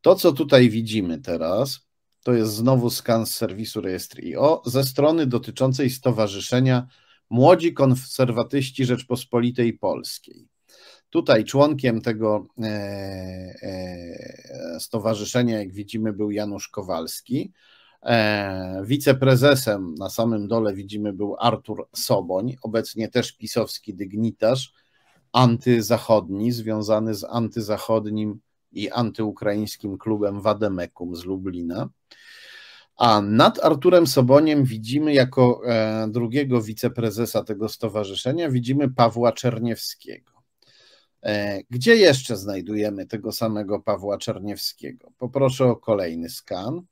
To, co tutaj widzimy teraz, to jest znowu skan z serwisu O ze strony dotyczącej Stowarzyszenia Młodzi Konserwatyści Rzeczpospolitej Polskiej. Tutaj członkiem tego e, e, stowarzyszenia, jak widzimy, był Janusz Kowalski. E, wiceprezesem na samym dole widzimy był Artur Soboń, obecnie też pisowski dygnitarz antyzachodni, związany z antyzachodnim i antyukraińskim klubem Wademekum z Lublina. A nad Arturem Soboniem widzimy jako drugiego wiceprezesa tego stowarzyszenia, widzimy Pawła Czerniewskiego. E, gdzie jeszcze znajdujemy tego samego Pawła Czerniewskiego? Poproszę o kolejny skan.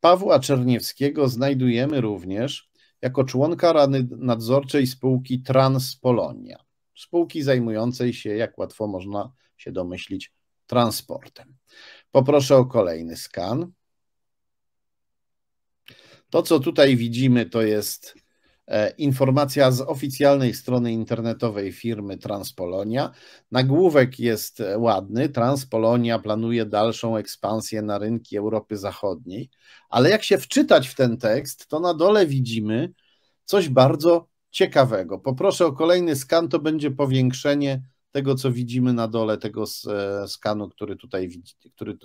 Pawła Czerniewskiego znajdujemy również jako członka Rady Nadzorczej spółki Transpolonia, spółki zajmującej się, jak łatwo można się domyślić, transportem. Poproszę o kolejny skan. To, co tutaj widzimy, to jest E, informacja z oficjalnej strony internetowej firmy Transpolonia. Nagłówek jest e, ładny. Transpolonia planuje dalszą ekspansję na rynki Europy Zachodniej, ale jak się wczytać w ten tekst, to na dole widzimy coś bardzo ciekawego. Poproszę o kolejny skan, to będzie powiększenie tego, co widzimy na dole tego e, skanu, który tutaj który,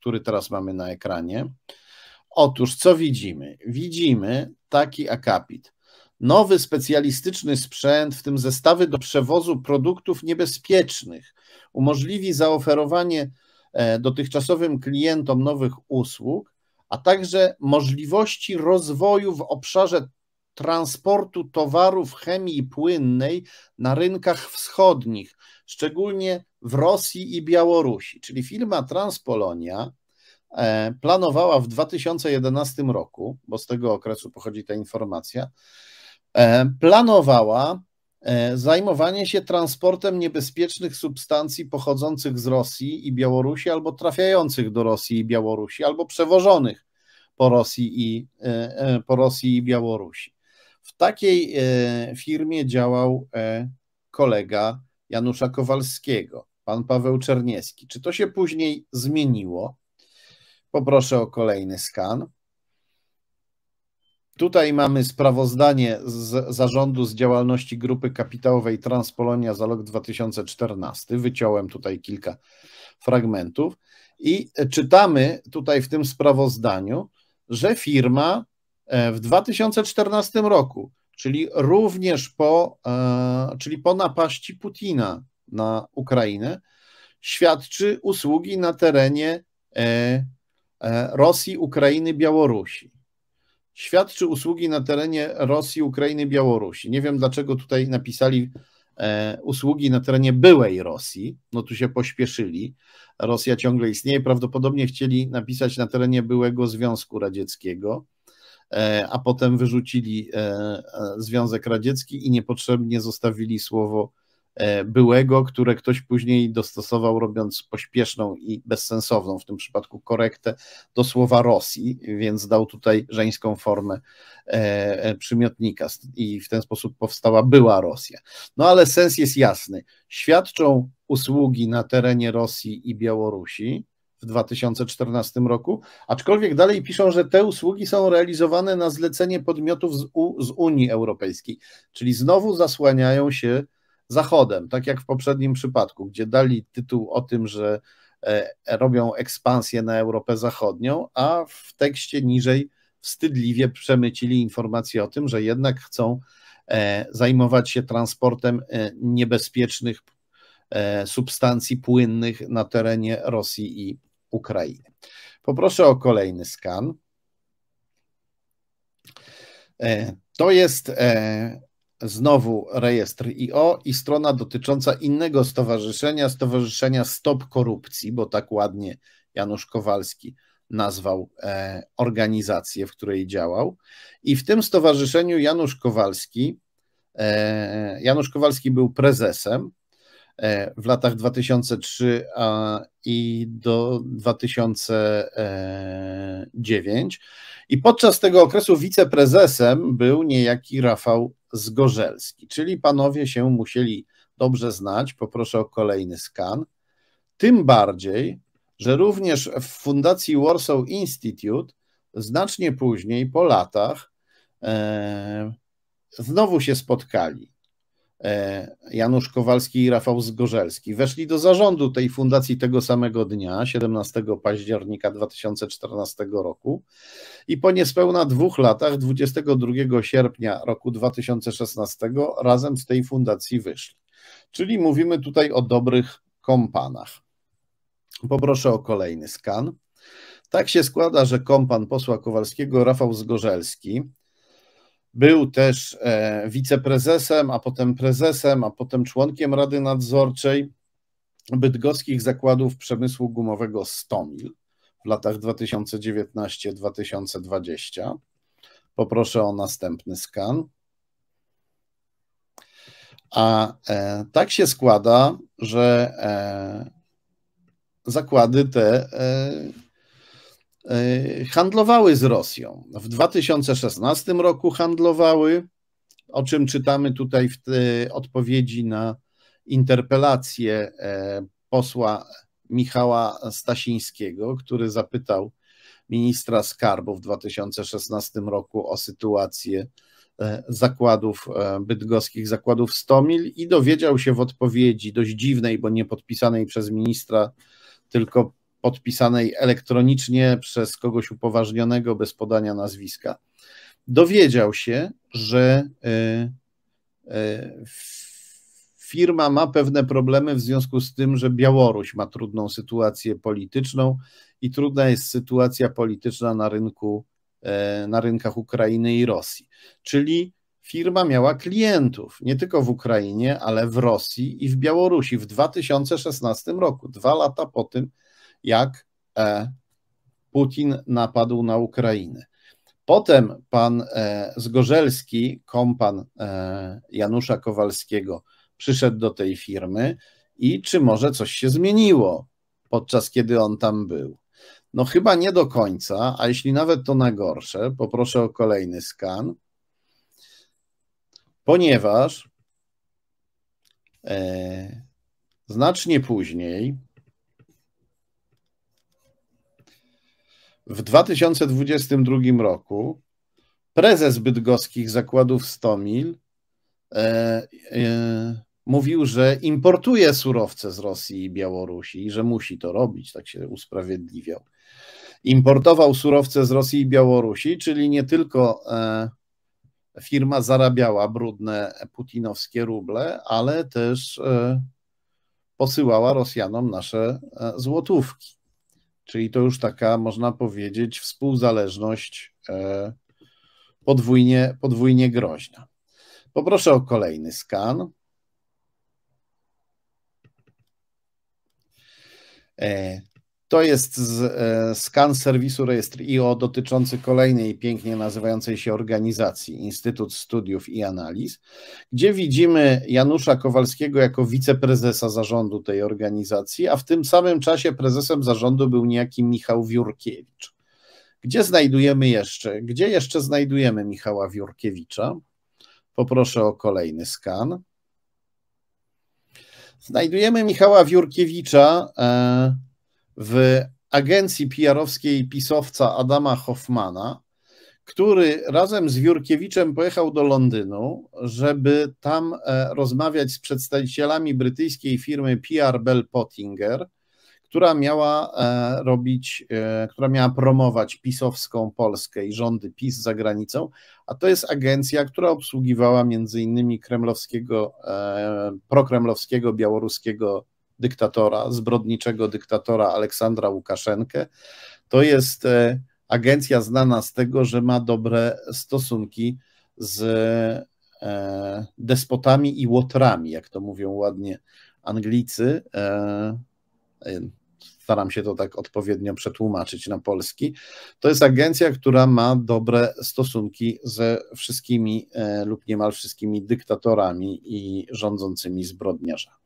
który teraz mamy na ekranie. Otóż co widzimy? Widzimy taki akapit nowy specjalistyczny sprzęt, w tym zestawy do przewozu produktów niebezpiecznych, umożliwi zaoferowanie e, dotychczasowym klientom nowych usług, a także możliwości rozwoju w obszarze transportu towarów chemii płynnej na rynkach wschodnich, szczególnie w Rosji i Białorusi. Czyli firma Transpolonia e, planowała w 2011 roku, bo z tego okresu pochodzi ta informacja, E, planowała e, zajmowanie się transportem niebezpiecznych substancji pochodzących z Rosji i Białorusi, albo trafiających do Rosji i Białorusi, albo przewożonych po Rosji i, e, po Rosji i Białorusi. W takiej firmie działał kolega Janusza Kowalskiego, pan Paweł Czerniecki. Czy to się później zmieniło? Poproszę o kolejny skan. Tutaj mamy sprawozdanie z zarządu z działalności grupy kapitałowej Transpolonia za rok 2014. Wyciąłem tutaj kilka fragmentów i czytamy tutaj w tym sprawozdaniu, że firma e, w 2014 roku, czyli również po, e, czyli po napaści Putina na Ukrainę, świadczy usługi na terenie e, Rosji, Ukrainy, Białorusi świadczy usługi na terenie Rosji, Ukrainy, Białorusi. Nie wiem, dlaczego tutaj napisali e, usługi na terenie byłej Rosji. No tu się pośpieszyli. Rosja ciągle istnieje. Prawdopodobnie chcieli napisać na terenie byłego Związku Radzieckiego, e, a potem wyrzucili e, e Związek Radziecki i niepotrzebnie zostawili słowo E, byłego, które ktoś później dostosował, robiąc pośpieszną i bezsensowną w tym przypadku korektę do słowa Rosji, więc dał tutaj żeńską formę e, e, przymiotnika i w ten sposób powstała była Rosja. No ale sens jest jasny. Świadczą usługi na terenie Rosji i Białorusi, w 2014 roku, aczkolwiek dalej piszą, że te usługi są realizowane na zlecenie podmiotów z, U, z Unii Europejskiej, czyli znowu zasłaniają się Zachodem, tak jak w poprzednim przypadku, gdzie dali tytuł o tym, że e, robią ekspansję na Europę Zachodnią, a w tekście niżej wstydliwie przemycili informację o tym, że jednak chcą e, zajmować się transportem e, niebezpiecznych substancji płynnych na terenie Rosji i Ukrainy. Poproszę o kolejny skan. To jest znowu rejestr IO i strona dotycząca innego stowarzyszenia, Stowarzyszenia Stop Korupcji, bo tak ładnie Janusz Kowalski nazwał e, organizację, w której działał. I w tym stowarzyszeniu Janusz Kowalski, e, Janusz Kowalski był prezesem e, w latach 2003 i do 2009. I podczas tego okresu wiceprezesem był niejaki Rafał Zgorzelski, czyli panowie się musieli dobrze znać. Poproszę o kolejny skan. Tym bardziej, że również w Fundacji Warsaw Institute znacznie później, po latach, e, znowu się spotkali. E, Janusz Kowalski i Rafał Zgorzelski, weszli do zarządu tej fundacji tego samego dnia, 17 października 2014 roku i po niespełna dwóch latach, 22 sierpnia roku 2016, razem z tej fundacji wyszli. Czyli mówimy tutaj o dobrych kompanach. Poproszę o kolejny skan. Tak się składa, że kompan posła Kowalskiego Rafał Zgorzelski był też e, wiceprezesem, a potem prezesem, a potem członkiem Rady Nadzorczej Bydgoskich Zakładów Przemysłu Gumowego Stomil w latach 2019-2020. Poproszę o następny skan. A e, tak się składa, że e, zakłady te e, Y, handlowały z Rosją. W 2016 roku handlowały, o czym czytamy tutaj w y, odpowiedzi na interpelację y, posła Michała Stasińskiego, który zapytał ministra skarbu w 2016 roku o sytuację zakładów bydgoskich, zakładów Stomil i dowiedział się w odpowiedzi dość dziwnej, bo nie podpisanej przez ministra, tylko podpisanej elektronicznie przez kogoś upoważnionego bez podania nazwiska, dowiedział się, że e, e, firma ma pewne problemy w związku z tym, że Białoruś ma trudną sytuację polityczną i trudna jest sytuacja polityczna na rynku, e, na rynkach Ukrainy i Rosji. Czyli firma miała klientów nie tylko w Ukrainie, ale w Rosji i w Białorusi w 2016 roku, dwa lata po tym, jak e, Putin napadł na Ukrainę. Potem pan e, Zgorzelski, kompan e, Janusza Kowalskiego, przyszedł do tej firmy i czy może coś się zmieniło podczas kiedy on tam był? No chyba nie do końca, a jeśli nawet to na gorsze, poproszę o kolejny skan, ponieważ e, znacznie później, W 2022 roku prezes bydgoskich zakładów Stomil e, e, mówił, że importuje surowce z Rosji i Białorusi i że musi to robić, tak się usprawiedliwiał. Importował surowce z Rosji i Białorusi, czyli nie tylko e, firma zarabiała brudne putinowskie ruble, ale też e, posyłała Rosjanom nasze e, złotówki. Czyli to już taka, można powiedzieć, współzależność e, podwójnie, podwójnie groźna. Poproszę o kolejny skan. E, to jest e, skan serwisu rejestr IO dotyczący kolejnej pięknie nazywającej się organizacji Instytut Studiów i Analiz, gdzie widzimy Janusza Kowalskiego jako wiceprezesa zarządu tej organizacji, a w tym samym czasie prezesem zarządu był niejaki Michał Wiórkiewicz. Gdzie znajdujemy jeszcze? Gdzie jeszcze znajdujemy Michała Wiórkiewicza? Poproszę o kolejny skan. Znajdujemy Michała Wiórkiewicza. E w agencji PR-owskiej pisowca Adama Hoffmana, który razem z Jurkiewiczem pojechał do Londynu, żeby tam e, rozmawiać z przedstawicielami brytyjskiej firmy PR Bell Pottinger, która miała e, robić, e, która miała promować pisowską Polskę i rządy PiS za granicą, a to jest agencja, która obsługiwała między innymi kremlowskiego, prokremlowskiego białoruskiego dyktatora, zbrodniczego dyktatora Aleksandra Łukaszenkę. To jest e, agencja znana z tego, że ma dobre stosunki z e, despotami i łotrami, jak to mówią ładnie Anglicy. E, staram się to tak odpowiednio przetłumaczyć na polski. To jest agencja, która ma dobre stosunki ze wszystkimi lub niemal wszystkimi dyktatorami i rządzącymi zbrodniarzami.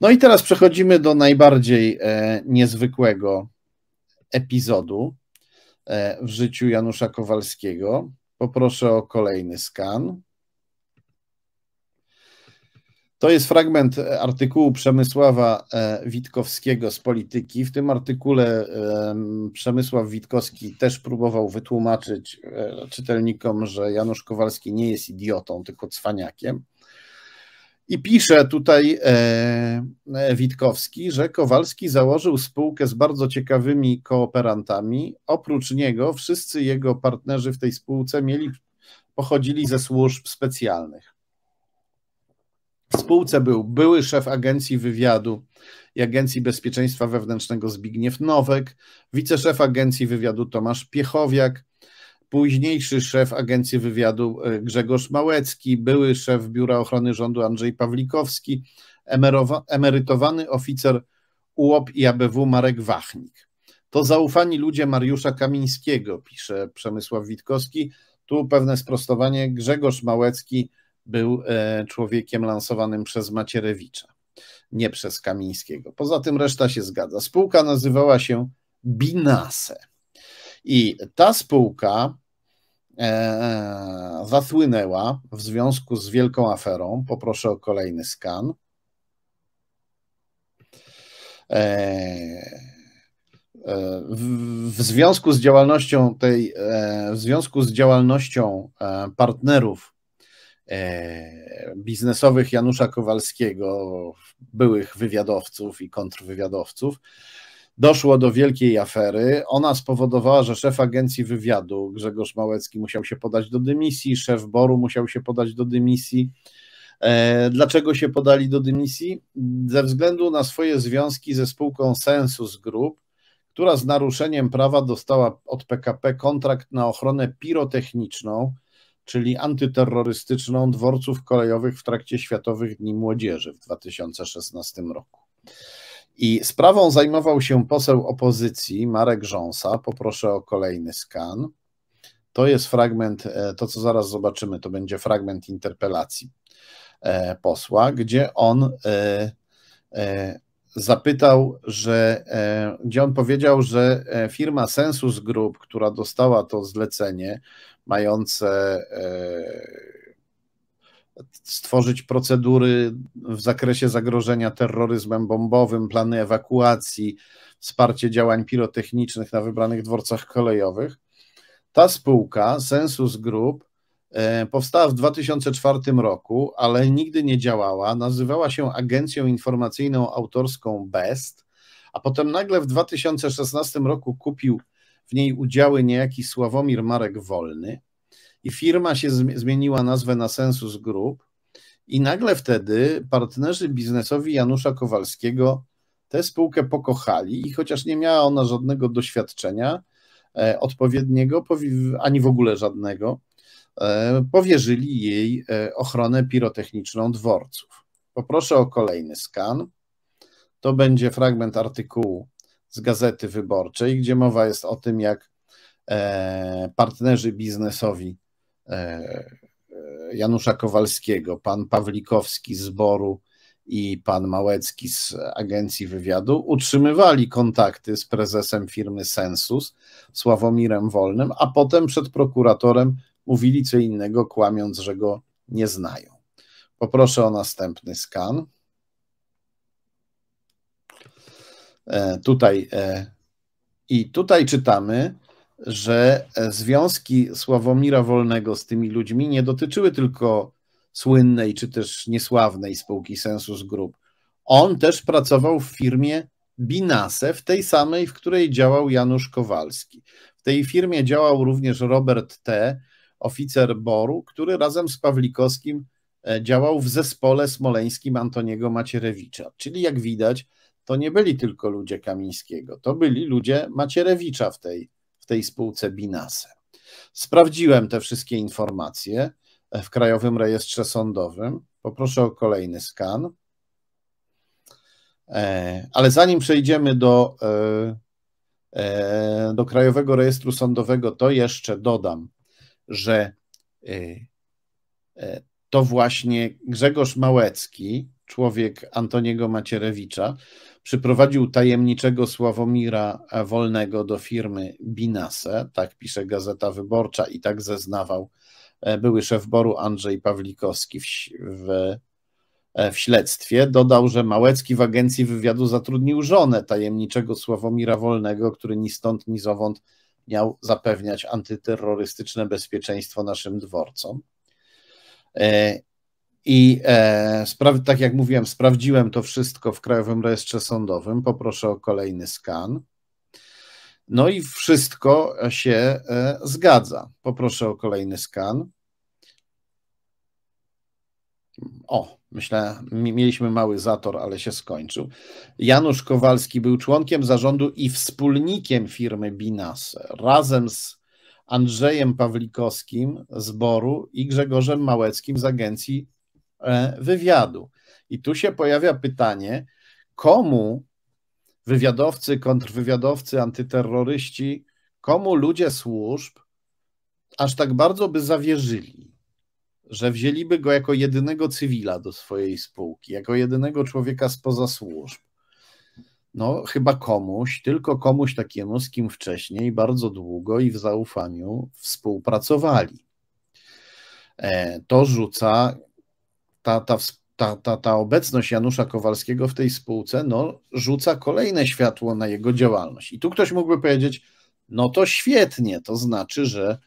No i teraz przechodzimy do najbardziej e, niezwykłego epizodu e, w życiu Janusza Kowalskiego. Poproszę o kolejny skan. To jest fragment artykułu Przemysława e, Witkowskiego z polityki. W tym artykule Przemysław Witkowski też próbował wytłumaczyć e, czytelnikom, że Janusz Kowalski nie jest idiotą, tylko cwaniakiem. I pisze tutaj e, e, Witkowski, że Kowalski założył spółkę z bardzo ciekawymi kooperantami. Oprócz niego wszyscy jego partnerzy w tej spółce mieli, pochodzili ze służb specjalnych. W spółce był były szef agencji wywiadu i agencji bezpieczeństwa wewnętrznego Zbigniew Nowek, wiceszef agencji wywiadu Tomasz Piechowiak, późniejszy szef Agencji Wywiadu e, Grzegorz Małecki, były szef Biura Ochrony Rządu Andrzej Pawlikowski, emerytowany oficer UOP i ABW Marek Wachnik. To zaufani ludzie Mariusza Kamińskiego, pisze Przemysław Witkowski. Tu pewne sprostowanie. Grzegorz Małecki był e, człowiekiem lansowanym przez Macierewicza, nie przez Kamińskiego. Poza tym reszta się zgadza. Spółka nazywała się Binase. I ta spółka e, e, zasłynęła w związku z wielką aferą. Poproszę o kolejny skan. E, e w związku z działalnością tej, e, w związku z działalnością partnerów biznesowych Janusza Kowalskiego, byłych wywiadowców i kontrwywiadowców, Doszło do wielkiej afery. Ona spowodowała, że szef agencji wywiadu Grzegorz Małecki musiał się podać do dymisji, szef Boru musiał się podać do dymisji. E, dlaczego się podali do dymisji? Ze względu na swoje związki ze spółką Sensus Group, która z naruszeniem prawa dostała od PKP kontrakt na ochronę pirotechniczną, czyli antyterrorystyczną dworców kolejowych w trakcie Światowych Dni Młodzieży w 2016 roku. I sprawą zajmował się poseł opozycji Marek Rząsa. Poproszę o kolejny skan. To jest fragment, e, to co zaraz zobaczymy, to będzie fragment interpelacji e, posła, gdzie on e, zapytał, że, gdzie on powiedział, że firma Sensus Group, która dostała to zlecenie mające stworzyć procedury w zakresie zagrożenia terroryzmem bombowym, plany ewakuacji, wsparcie działań pirotechnicznych na wybranych dworcach kolejowych. Ta spółka, Sensus Group, e, powstała w 2004 roku, ale nigdy nie działała. Nazywała się Agencją Informacyjną Autorską BEST, a potem nagle w 2016 roku kupił w niej udziały niejaki Sławomir Marek Wolny i firma się zmieniła nazwę na Sensus Group i nagle wtedy partnerzy biznesowi Janusza Kowalskiego tę spółkę pokochali i chociaż nie miała ona żadnego doświadczenia e, odpowiedniego, ani w ogóle żadnego, e, powierzyli jej e, ochronę pirotechniczną dworców. Poproszę o kolejny skan. To będzie fragment artykułu z Gazety Wyborczej, gdzie mowa jest o tym, jak partnerzy biznesowi E, e, Janusza Kowalskiego, pan Pawlikowski z Boru i pan Małecki z Agencji Wywiadu utrzymywali kontakty z prezesem firmy Sensus, Sławomirem Wolnym, a potem przed prokuratorem mówili co innego, kłamiąc, że go nie znają. Poproszę o następny skan. E, tutaj i tutaj czytamy, że e, związki Sławomira Wolnego z tymi ludźmi nie dotyczyły tylko słynnej czy też niesławnej spółki Sensus Group. On też pracował w firmie Binase, w tej samej, w której działał Janusz Kowalski. W tej firmie działał również Robert T., oficer Boru, który razem z Pawlikowskim e, działał w zespole smoleńskim Antoniego Macierewicza. Czyli jak widać, to nie byli tylko ludzie Kamińskiego, to byli ludzie Macierewicza w tej tej spółce Binase. Sprawdziłem te wszystkie informacje e, w Krajowym Rejestrze Sądowym. Poproszę o kolejny skan. E, ale zanim przejdziemy do, e, do Krajowego Rejestru Sądowego, to jeszcze dodam, że to właśnie Grzegorz Małecki, człowiek Antoniego Macierewicza, Przyprowadził tajemniczego Sławomira Wolnego do firmy Binase, tak pisze Gazeta Wyborcza i tak zeznawał e, były szef Boru Andrzej Pawlikowski w, w, e, w, śledztwie. Dodał, że Małecki w agencji wywiadu zatrudnił żonę tajemniczego Sławomira Wolnego, który ni stąd, ni zowąd miał zapewniać antyterrorystyczne bezpieczeństwo naszym dworcom. E, i e, tak jak mówiłem, sprawdziłem to wszystko w Krajowym Rejestrze Sądowym. Poproszę o kolejny skan. No i wszystko się e, zgadza. Poproszę o kolejny skan. O, myślę, mieliśmy mały zator, ale się skończył. Janusz Kowalski był członkiem zarządu i wspólnikiem firmy Binase razem z Andrzejem Pawlikowskim z Boru i Grzegorzem Małeckim z agencji E, wywiadu. I tu się pojawia pytanie, komu wywiadowcy, kontrwywiadowcy, antyterroryści, komu ludzie służb aż tak bardzo by zawierzyli, że wzięliby go jako jedynego cywila do swojej spółki, jako jedynego człowieka spoza służb. No, chyba komuś, tylko komuś takiemu, z kim wcześniej bardzo długo i w zaufaniu współpracowali. E, to rzuca ta, ta, ta, ta, ta obecność Janusza Kowalskiego w tej spółce no, rzuca kolejne światło na jego działalność. I tu ktoś mógłby powiedzieć, no to świetnie, to znaczy, że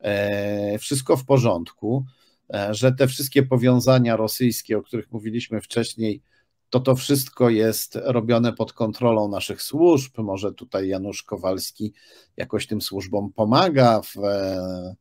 e, wszystko w porządku, e, że te wszystkie powiązania rosyjskie, o których mówiliśmy wcześniej, to to wszystko jest robione pod kontrolą naszych służb. Może tutaj Janusz Kowalski jakoś tym służbom pomaga w, e,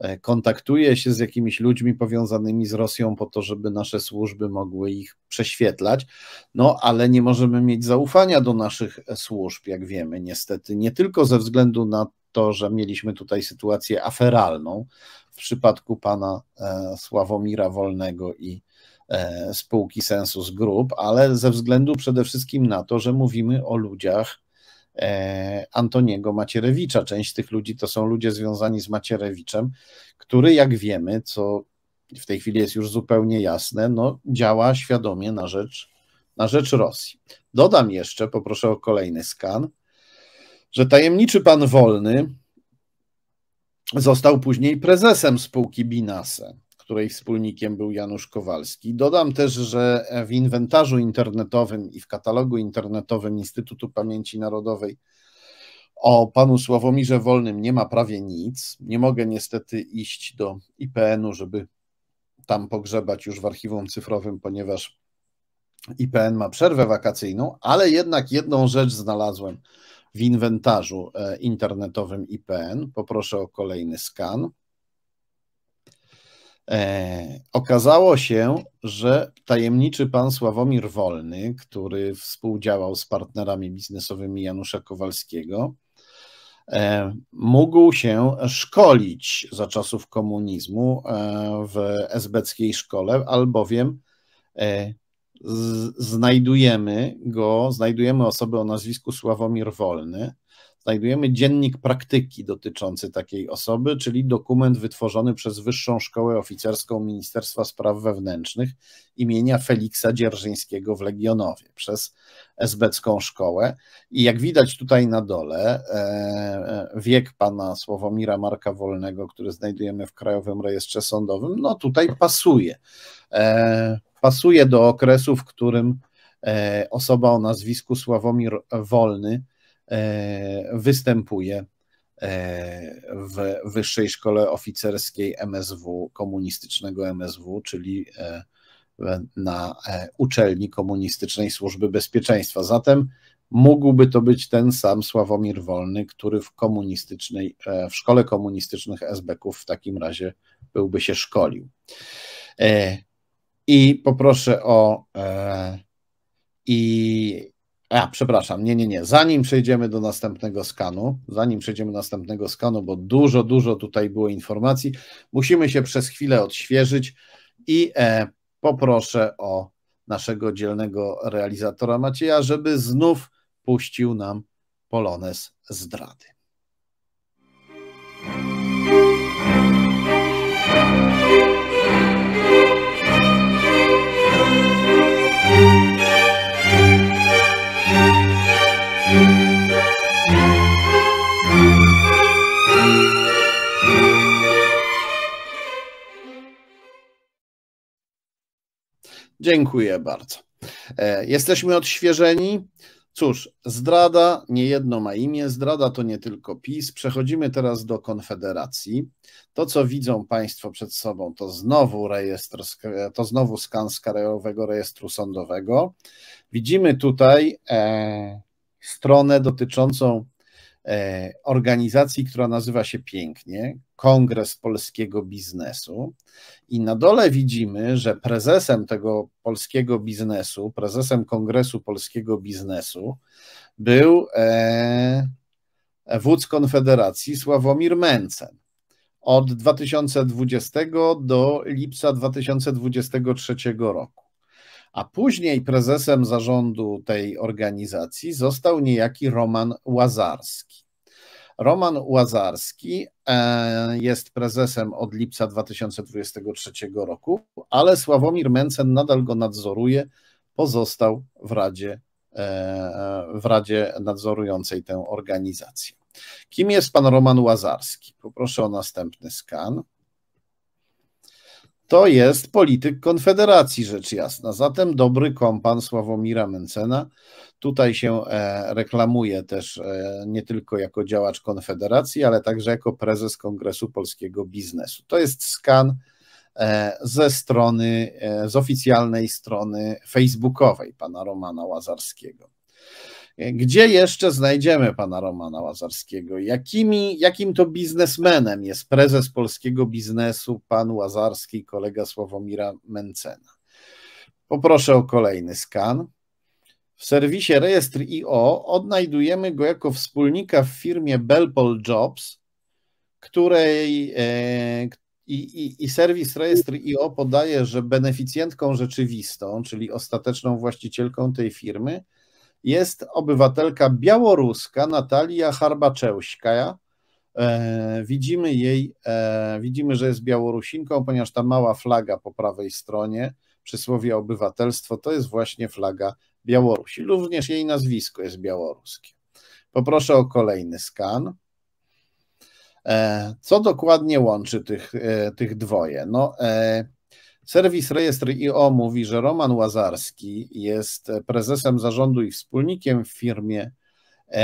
E, kontaktuje się z jakimiś ludźmi powiązanymi z Rosją po to, żeby nasze służby mogły ich prześwietlać. No, ale nie możemy mieć zaufania do naszych służb, jak wiemy, niestety, nie tylko ze względu na to, że mieliśmy tutaj sytuację aferalną w przypadku pana e, Sławomira Wolnego i e, spółki Sensus Group, ale ze względu przede wszystkim na to, że mówimy o ludziach, E, Antoniego Macierewicza. Część tych ludzi to są ludzie związani z Macierewiczem, który, jak wiemy, co w tej chwili jest już zupełnie jasne, no, działa świadomie na rzecz, na rzecz Rosji. Dodam jeszcze, poproszę o kolejny skan, że tajemniczy pan Wolny został później prezesem spółki Binase której wspólnikiem był Janusz Kowalski. Dodam też, że w inwentarzu internetowym i w katalogu internetowym Instytutu Pamięci Narodowej o panu Sławomirze Wolnym nie ma prawie nic. Nie mogę niestety iść do IPN-u, żeby tam pogrzebać już w archiwum cyfrowym, ponieważ IPN ma przerwę wakacyjną, ale jednak jedną rzecz znalazłem w inwentarzu e, internetowym IPN. Poproszę o kolejny skan. E, okazało się, że tajemniczy pan Sławomir Wolny, który współdziałał z partnerami biznesowymi Janusza Kowalskiego, e, mógł się szkolić za czasów komunizmu e, w esbeckiej szkole, albowiem e, z, znajdujemy go, znajdujemy osobę o nazwisku Sławomir Wolny, znajdujemy dziennik praktyki dotyczący takiej osoby, czyli dokument wytworzony przez Wyższą Szkołę Oficerską Ministerstwa Spraw Wewnętrznych imienia Feliksa Dzierżyńskiego w Legionowie przez esbecką szkołę. I jak widać tutaj na dole, e, e, wiek pana Sławomira Marka Wolnego, który znajdujemy w Krajowym Rejestrze Sądowym, no tutaj pasuje. E, pasuje do okresu, w którym osoba o nazwisku Sławomir Wolny E, występuje e, w Wyższej Szkole Oficerskiej MSW, komunistycznego MSW, czyli e, na uczelni Komunistycznej Służby Bezpieczeństwa. Zatem mógłby to być ten sam Sławomir Wolny, który w komunistycznej, w szkole komunistycznych SBK-ów w takim razie byłby się szkolił. I poproszę o i a, przepraszam, nie, nie, nie. Zanim przejdziemy do następnego skanu, zanim przejdziemy do następnego skanu, bo dużo, dużo tutaj było informacji, musimy się przez chwilę odświeżyć i e, poproszę o naszego dzielnego realizatora Macieja, żeby znów puścił nam Polones zdrady. Dziękuję bardzo. E, jesteśmy odświeżeni. Cóż, zdrada nie jedno ma imię, zdrada to nie tylko PiS. Przechodzimy teraz do Konfederacji. To, co widzą Państwo przed sobą, to znowu rejestr, to znowu skan z Krajowego Rejestru Sądowego. Widzimy tutaj e, stronę dotyczącą E, organizacji, która nazywa się pięknie Kongres Polskiego Biznesu. I na dole widzimy, że prezesem tego polskiego biznesu, prezesem Kongresu Polskiego Biznesu był e, wódz Konfederacji Sławomir Męcen od 2020 do lipca 2023 roku a później prezesem zarządu tej organizacji został niejaki Roman Łazarski. Roman Łazarski e, jest prezesem od lipca 2023 roku, ale Sławomir Mencen nadal go nadzoruje, pozostał w Radzie, e, w Radzie nadzorującej tę organizację. Kim jest pan Roman Łazarski? Poproszę o następny skan to jest polityk Konfederacji, rzecz jasna. Zatem dobry kompan Sławomira Mencena. Tutaj się e, reklamuje też e, nie tylko jako działacz Konfederacji, ale także jako prezes Kongresu Polskiego Biznesu. To jest skan e, ze strony, z oficjalnej strony facebookowej pana Romana Łazarskiego. Gdzie jeszcze znajdziemy pana Romana Łazarskiego? Jakimi, jakim to biznesmenem jest prezes polskiego biznesu pan Łazarski, kolega Sławomira Mencena? Poproszę o kolejny skan. W serwisie rejestr IO odnajdujemy go jako wspólnika w firmie Belpol Jobs, której e, i, i, i serwis rejestr IO podaje, że beneficjentką rzeczywistą, czyli ostateczną właścicielką tej firmy, jest obywatelka białoruska Natalia Harbaczełska. E, widzimy jej, e, widzimy, że jest Białorusinką, ponieważ ta mała flaga po prawej stronie, przysłowie obywatelstwo, to jest właśnie flaga Białorusi. Również jej nazwisko jest białoruskie. Poproszę o kolejny skan. E, co dokładnie łączy tych, tych dwoje? No, Serwis Rejestr IO mówi, że Roman Łazarski jest prezesem zarządu i wspólnikiem w firmie e,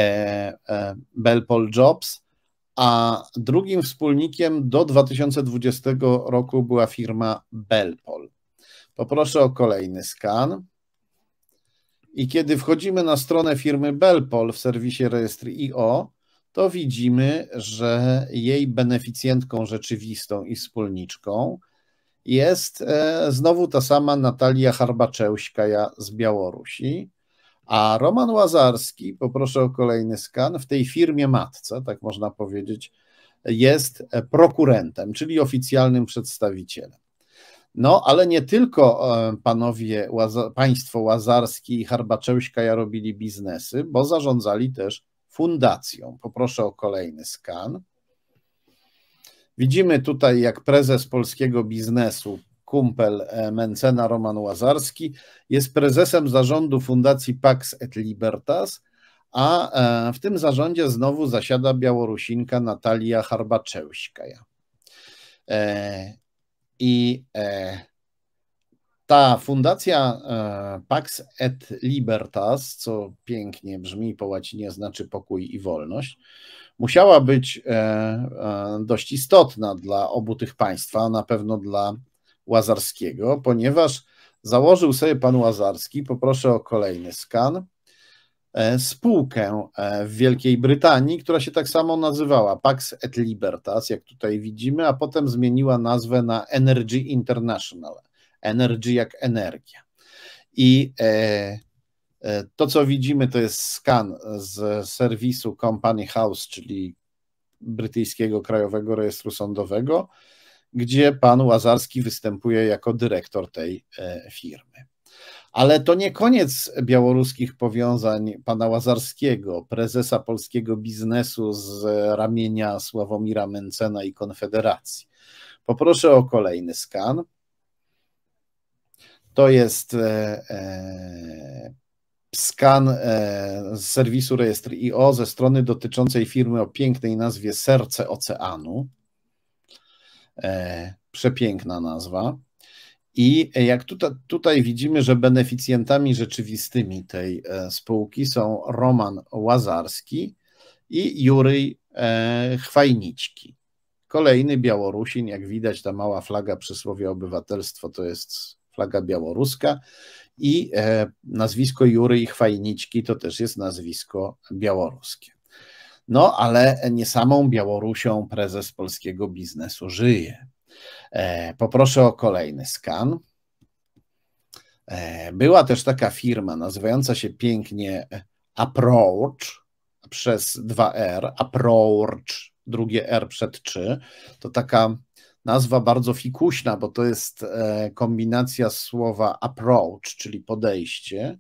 e, Belpol Jobs, a drugim wspólnikiem do 2020 roku była firma Belpol. Poproszę o kolejny skan. I kiedy wchodzimy na stronę firmy Belpol w serwisie rejestr IO, to widzimy, że jej beneficjentką rzeczywistą i wspólniczką jest e, znowu ta sama Natalia Harbaczełśkaja z Białorusi, a Roman Łazarski, poproszę o kolejny skan, w tej firmie matce, tak można powiedzieć, jest e, prokurentem, czyli oficjalnym przedstawicielem. No, ale nie tylko e, panowie, państwo Łazarski i Harbaczełśkaja robili biznesy, bo zarządzali też fundacją. Poproszę o kolejny skan. Widzimy tutaj, jak prezes polskiego biznesu, kumpel e, Mencena Roman Łazarski, jest prezesem zarządu Fundacji Pax et Libertas, a e, w tym zarządzie znowu zasiada Białorusinka Natalia Harbaczewska. E, I ta fundacja Pax et Libertas, co pięknie brzmi po łacinie, znaczy pokój i wolność, musiała być e, e, dość istotna dla obu tych państw, a na pewno dla Łazarskiego, ponieważ założył sobie pan Łazarski, poproszę o kolejny skan, e, spółkę w Wielkiej Brytanii, która się tak samo nazywała Pax et Libertas, jak tutaj widzimy, a potem zmieniła nazwę na Energy International. Energy jak energia. I E, to, co widzimy, to jest skan z serwisu Company House, czyli brytyjskiego Krajowego Rejestru Sądowego, gdzie pan Łazarski występuje jako dyrektor tej e, firmy. Ale to nie koniec białoruskich powiązań pana Łazarskiego, prezesa polskiego biznesu z ramienia Sławomira Mencena i Konfederacji. Poproszę o kolejny skan. To jest e, skan e, z serwisu IO ze strony dotyczącej firmy o pięknej nazwie Serce Oceanu. E, przepiękna nazwa. I e, jak tutaj, tutaj, widzimy, że beneficjentami rzeczywistymi tej spółki są Roman Łazarski i Juryj Chwajnicki. Kolejny Białorusin, jak widać, ta mała flaga przysłowie obywatelstwo to jest flaga białoruska. I e, nazwisko Jury i Chwajniczki to też jest nazwisko białoruskie. No, ale nie samą Białorusią prezes polskiego biznesu żyje. E, poproszę o kolejny skan. E, była też taka firma nazywająca się pięknie Approach przez 2R, Approach, drugie R przed 3. To taka nazwa bardzo fikuśna, bo to jest e, kombinacja słowa approach, czyli podejście,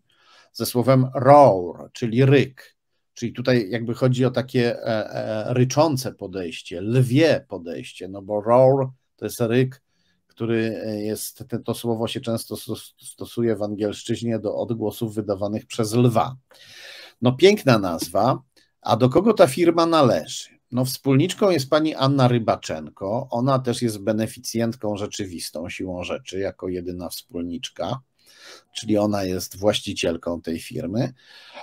ze słowem roar, czyli ryk. Czyli tutaj jakby chodzi o takie e, e, ryczące podejście, lwie podejście, no bo roar to jest ryk, który jest, to słowo się często stosuje w angielszczyźnie do odgłosów wydawanych przez lwa. No piękna nazwa, a do kogo ta firma należy? No, wspólniczką jest pani Anna Rybaczenko. Ona też jest beneficjentką rzeczywistą siłą rzeczy, jako jedyna wspólniczka, czyli ona jest właścicielką tej firmy.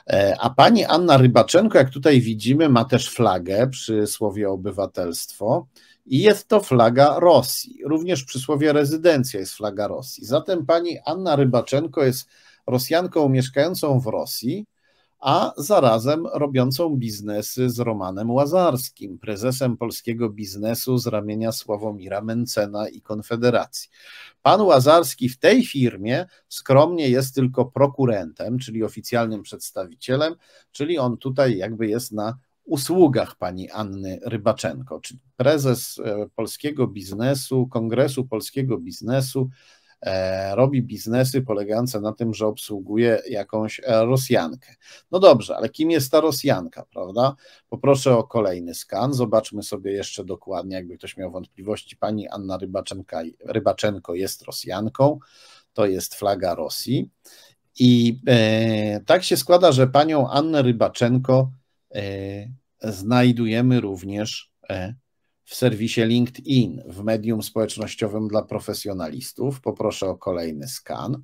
E, a pani Anna Rybaczenko, jak tutaj widzimy, ma też flagę przy słowie obywatelstwo i jest to flaga Rosji. Również przy słowie rezydencja jest flaga Rosji. Zatem pani Anna Rybaczenko jest Rosjanką mieszkającą w Rosji a zarazem robiącą biznesy z Romanem Łazarskim, prezesem polskiego biznesu z ramienia Sławomira Mencena i Konfederacji. Pan Łazarski w tej firmie skromnie jest tylko prokurentem, czyli oficjalnym przedstawicielem, czyli on tutaj jakby jest na usługach pani Anny Rybaczenko, czyli prezes e, polskiego biznesu, Kongresu Polskiego Biznesu E, robi biznesy polegające na tym, że obsługuje jakąś e, Rosjankę. No dobrze, ale kim jest ta Rosjanka, prawda? Poproszę o kolejny skan. Zobaczmy sobie jeszcze dokładnie, jakby ktoś miał wątpliwości. Pani Anna Rybaczenka, Rybaczenko jest Rosjanką. To jest flaga Rosji. I e, tak się składa, że panią Annę Rybaczenko e, znajdujemy również e, w serwisie LinkedIn w medium społecznościowym dla profesjonalistów. Poproszę o kolejny skan.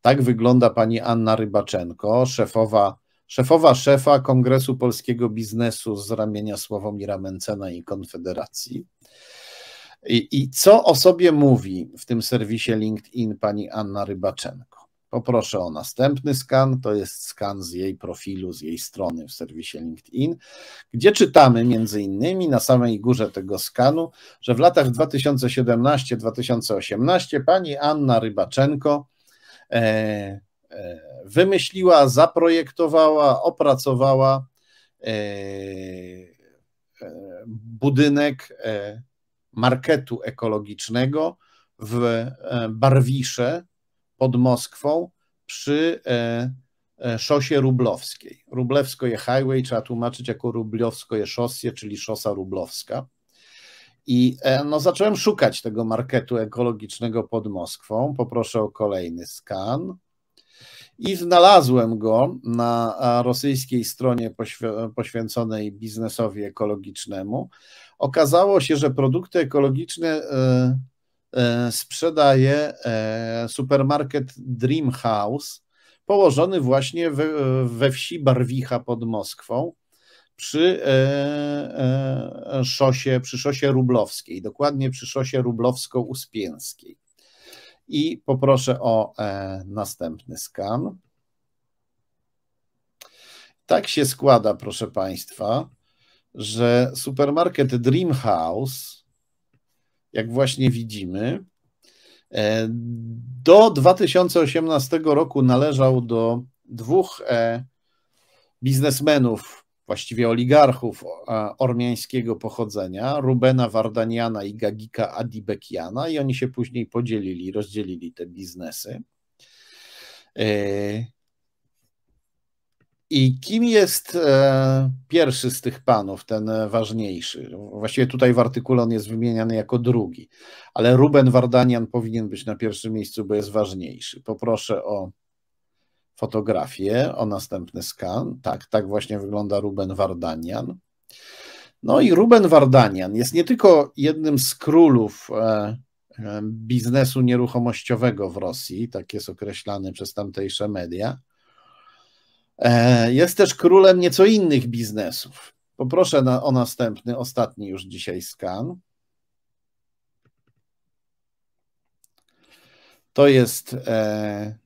Tak wygląda pani Anna Rybaczenko, szefowa, szefowa szefa Kongresu Polskiego Biznesu z ramienia Sławomira Mencena i Konfederacji. I, I co o sobie mówi w tym serwisie LinkedIn pani Anna Rybaczenko? Poproszę o następny skan. To jest skan z jej profilu, z jej strony w serwisie LinkedIn, gdzie czytamy między innymi na samej górze tego skanu, że w latach 2017-2018 pani Anna Rybaczenko e, e, wymyśliła, zaprojektowała, opracowała e, budynek marketu ekologicznego w Barwisze pod Moskwą przy e, e, szosie rublowskiej. Rublewsko je highway, trzeba tłumaczyć jako rublowsko je czyli szosa rublowska. I e, no, zacząłem szukać tego marketu ekologicznego pod Moskwą. Poproszę o kolejny skan. I znalazłem go na rosyjskiej stronie poświęconej biznesowi ekologicznemu. Okazało się, że produkty ekologiczne E, sprzedaje e, supermarket Dream House, położony właśnie we, we wsi Barwicha pod Moskwą przy e, szosie, przy szosie rublowskiej, dokładnie przy szosie rublowsko-uspieńskiej. I poproszę o następny skan. Tak się składa, proszę Państwa, że supermarket Dream House jak właśnie widzimy. E, do 2018 roku należał do dwóch e, biznesmenów, właściwie oligarchów e, ormiańskiego pochodzenia, Rubena Wardaniana i Gagika Adibekiana i oni się później podzielili, rozdzielili te biznesy. I kim jest e, pierwszy z tych panów, ten e, ważniejszy? Właściwie tutaj w artykule on jest wymieniany jako drugi, ale Ruben Wardanian powinien być na pierwszym miejscu, bo jest ważniejszy. Poproszę o fotografię, o następny skan. Tak, tak właśnie wygląda Ruben Wardanian. No i Ruben Wardanian jest nie tylko jednym z królów e, biznesu nieruchomościowego w Rosji, tak jest określany przez tamtejsze media, E, jest też królem nieco innych biznesów. Poproszę na, o następny, ostatni już dzisiaj skan. To jest e,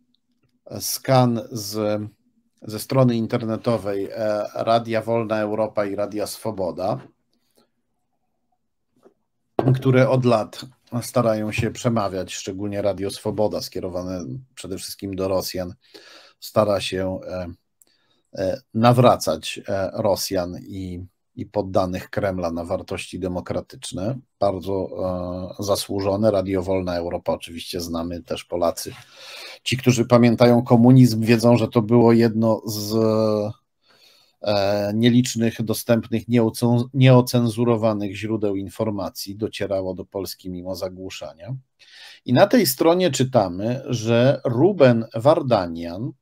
skan z, ze strony internetowej e, Radia Wolna Europa i Radia Swoboda, które od lat starają się przemawiać, szczególnie Radio Swoboda, skierowane przede wszystkim do Rosjan, stara się e, E, nawracać e, Rosjan i, i poddanych Kremla na wartości demokratyczne. Bardzo e, zasłużone. Radio Wolna Europa oczywiście znamy też Polacy. Ci, którzy pamiętają komunizm, wiedzą, że to było jedno z nielicznych, dostępnych, nieocenzurowanych źródeł informacji docierało do Polski mimo zagłuszania. I na tej stronie czytamy, że Ruben Wardanian,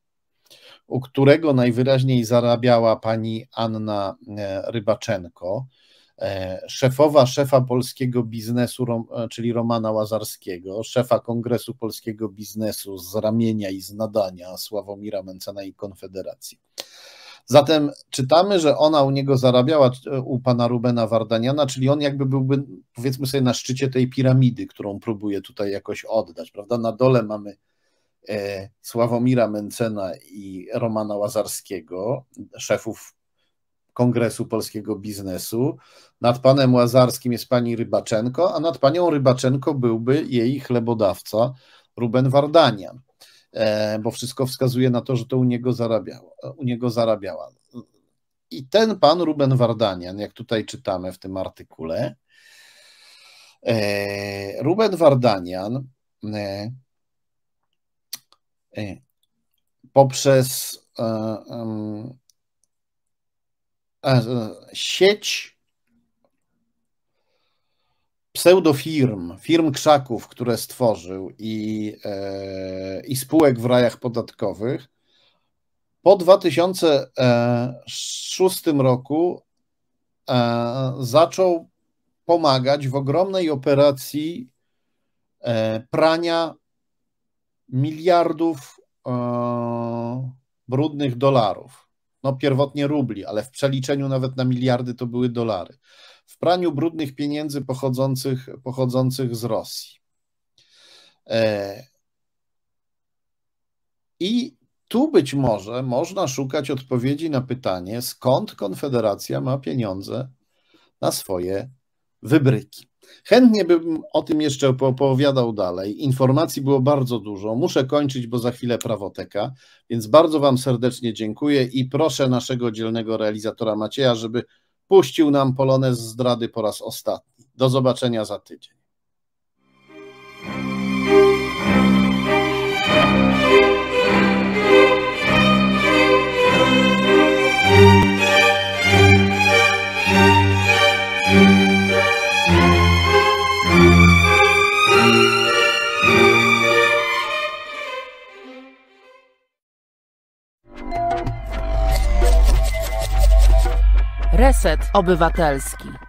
u którego najwyraźniej zarabiała pani Anna e, Rybaczenko, e, szefowa szefa polskiego biznesu, e, czyli Romana Łazarskiego, szefa Kongresu Polskiego Biznesu z ramienia i z nadania Sławomira Mencena i Konfederacji. Zatem czytamy, że ona u niego zarabiała, u pana Rubena Wardaniana, czyli on jakby byłby, powiedzmy sobie, na szczycie tej piramidy, którą próbuje tutaj jakoś oddać, prawda? Na dole mamy E, Sławomira Mencena i Romana Łazarskiego, szefów Kongresu Polskiego Biznesu. Nad panem Łazarskim jest pani Rybaczenko, a nad panią Rybaczenko byłby jej chlebodawca Ruben Wardanian, e, bo wszystko wskazuje na to, że to u niego, zarabiało, u niego zarabiała. I ten pan Ruben Wardanian, jak tutaj czytamy w tym artykule, e, Ruben Wardanian E, poprzez e, e, sieć pseudofirm, firm krzaków, które stworzył i, i spółek w rajach podatkowych, po 2006 roku zaczął pomagać w ogromnej operacji prania miliardów e, brudnych dolarów. No pierwotnie rubli, ale w przeliczeniu nawet na miliardy to były dolary. W praniu brudnych pieniędzy pochodzących, pochodzących z Rosji. E, I tu być może można szukać odpowiedzi na pytanie, skąd Konfederacja ma pieniądze na swoje wybryki. Chętnie bym o tym jeszcze opowiadał dalej. Informacji było bardzo dużo. Muszę kończyć, bo za chwilę prawoteka, więc bardzo Wam serdecznie dziękuję i proszę naszego dzielnego realizatora Macieja, żeby puścił nam polonez zdrady po raz ostatni. Do zobaczenia za tydzień. Reset Obywatelski.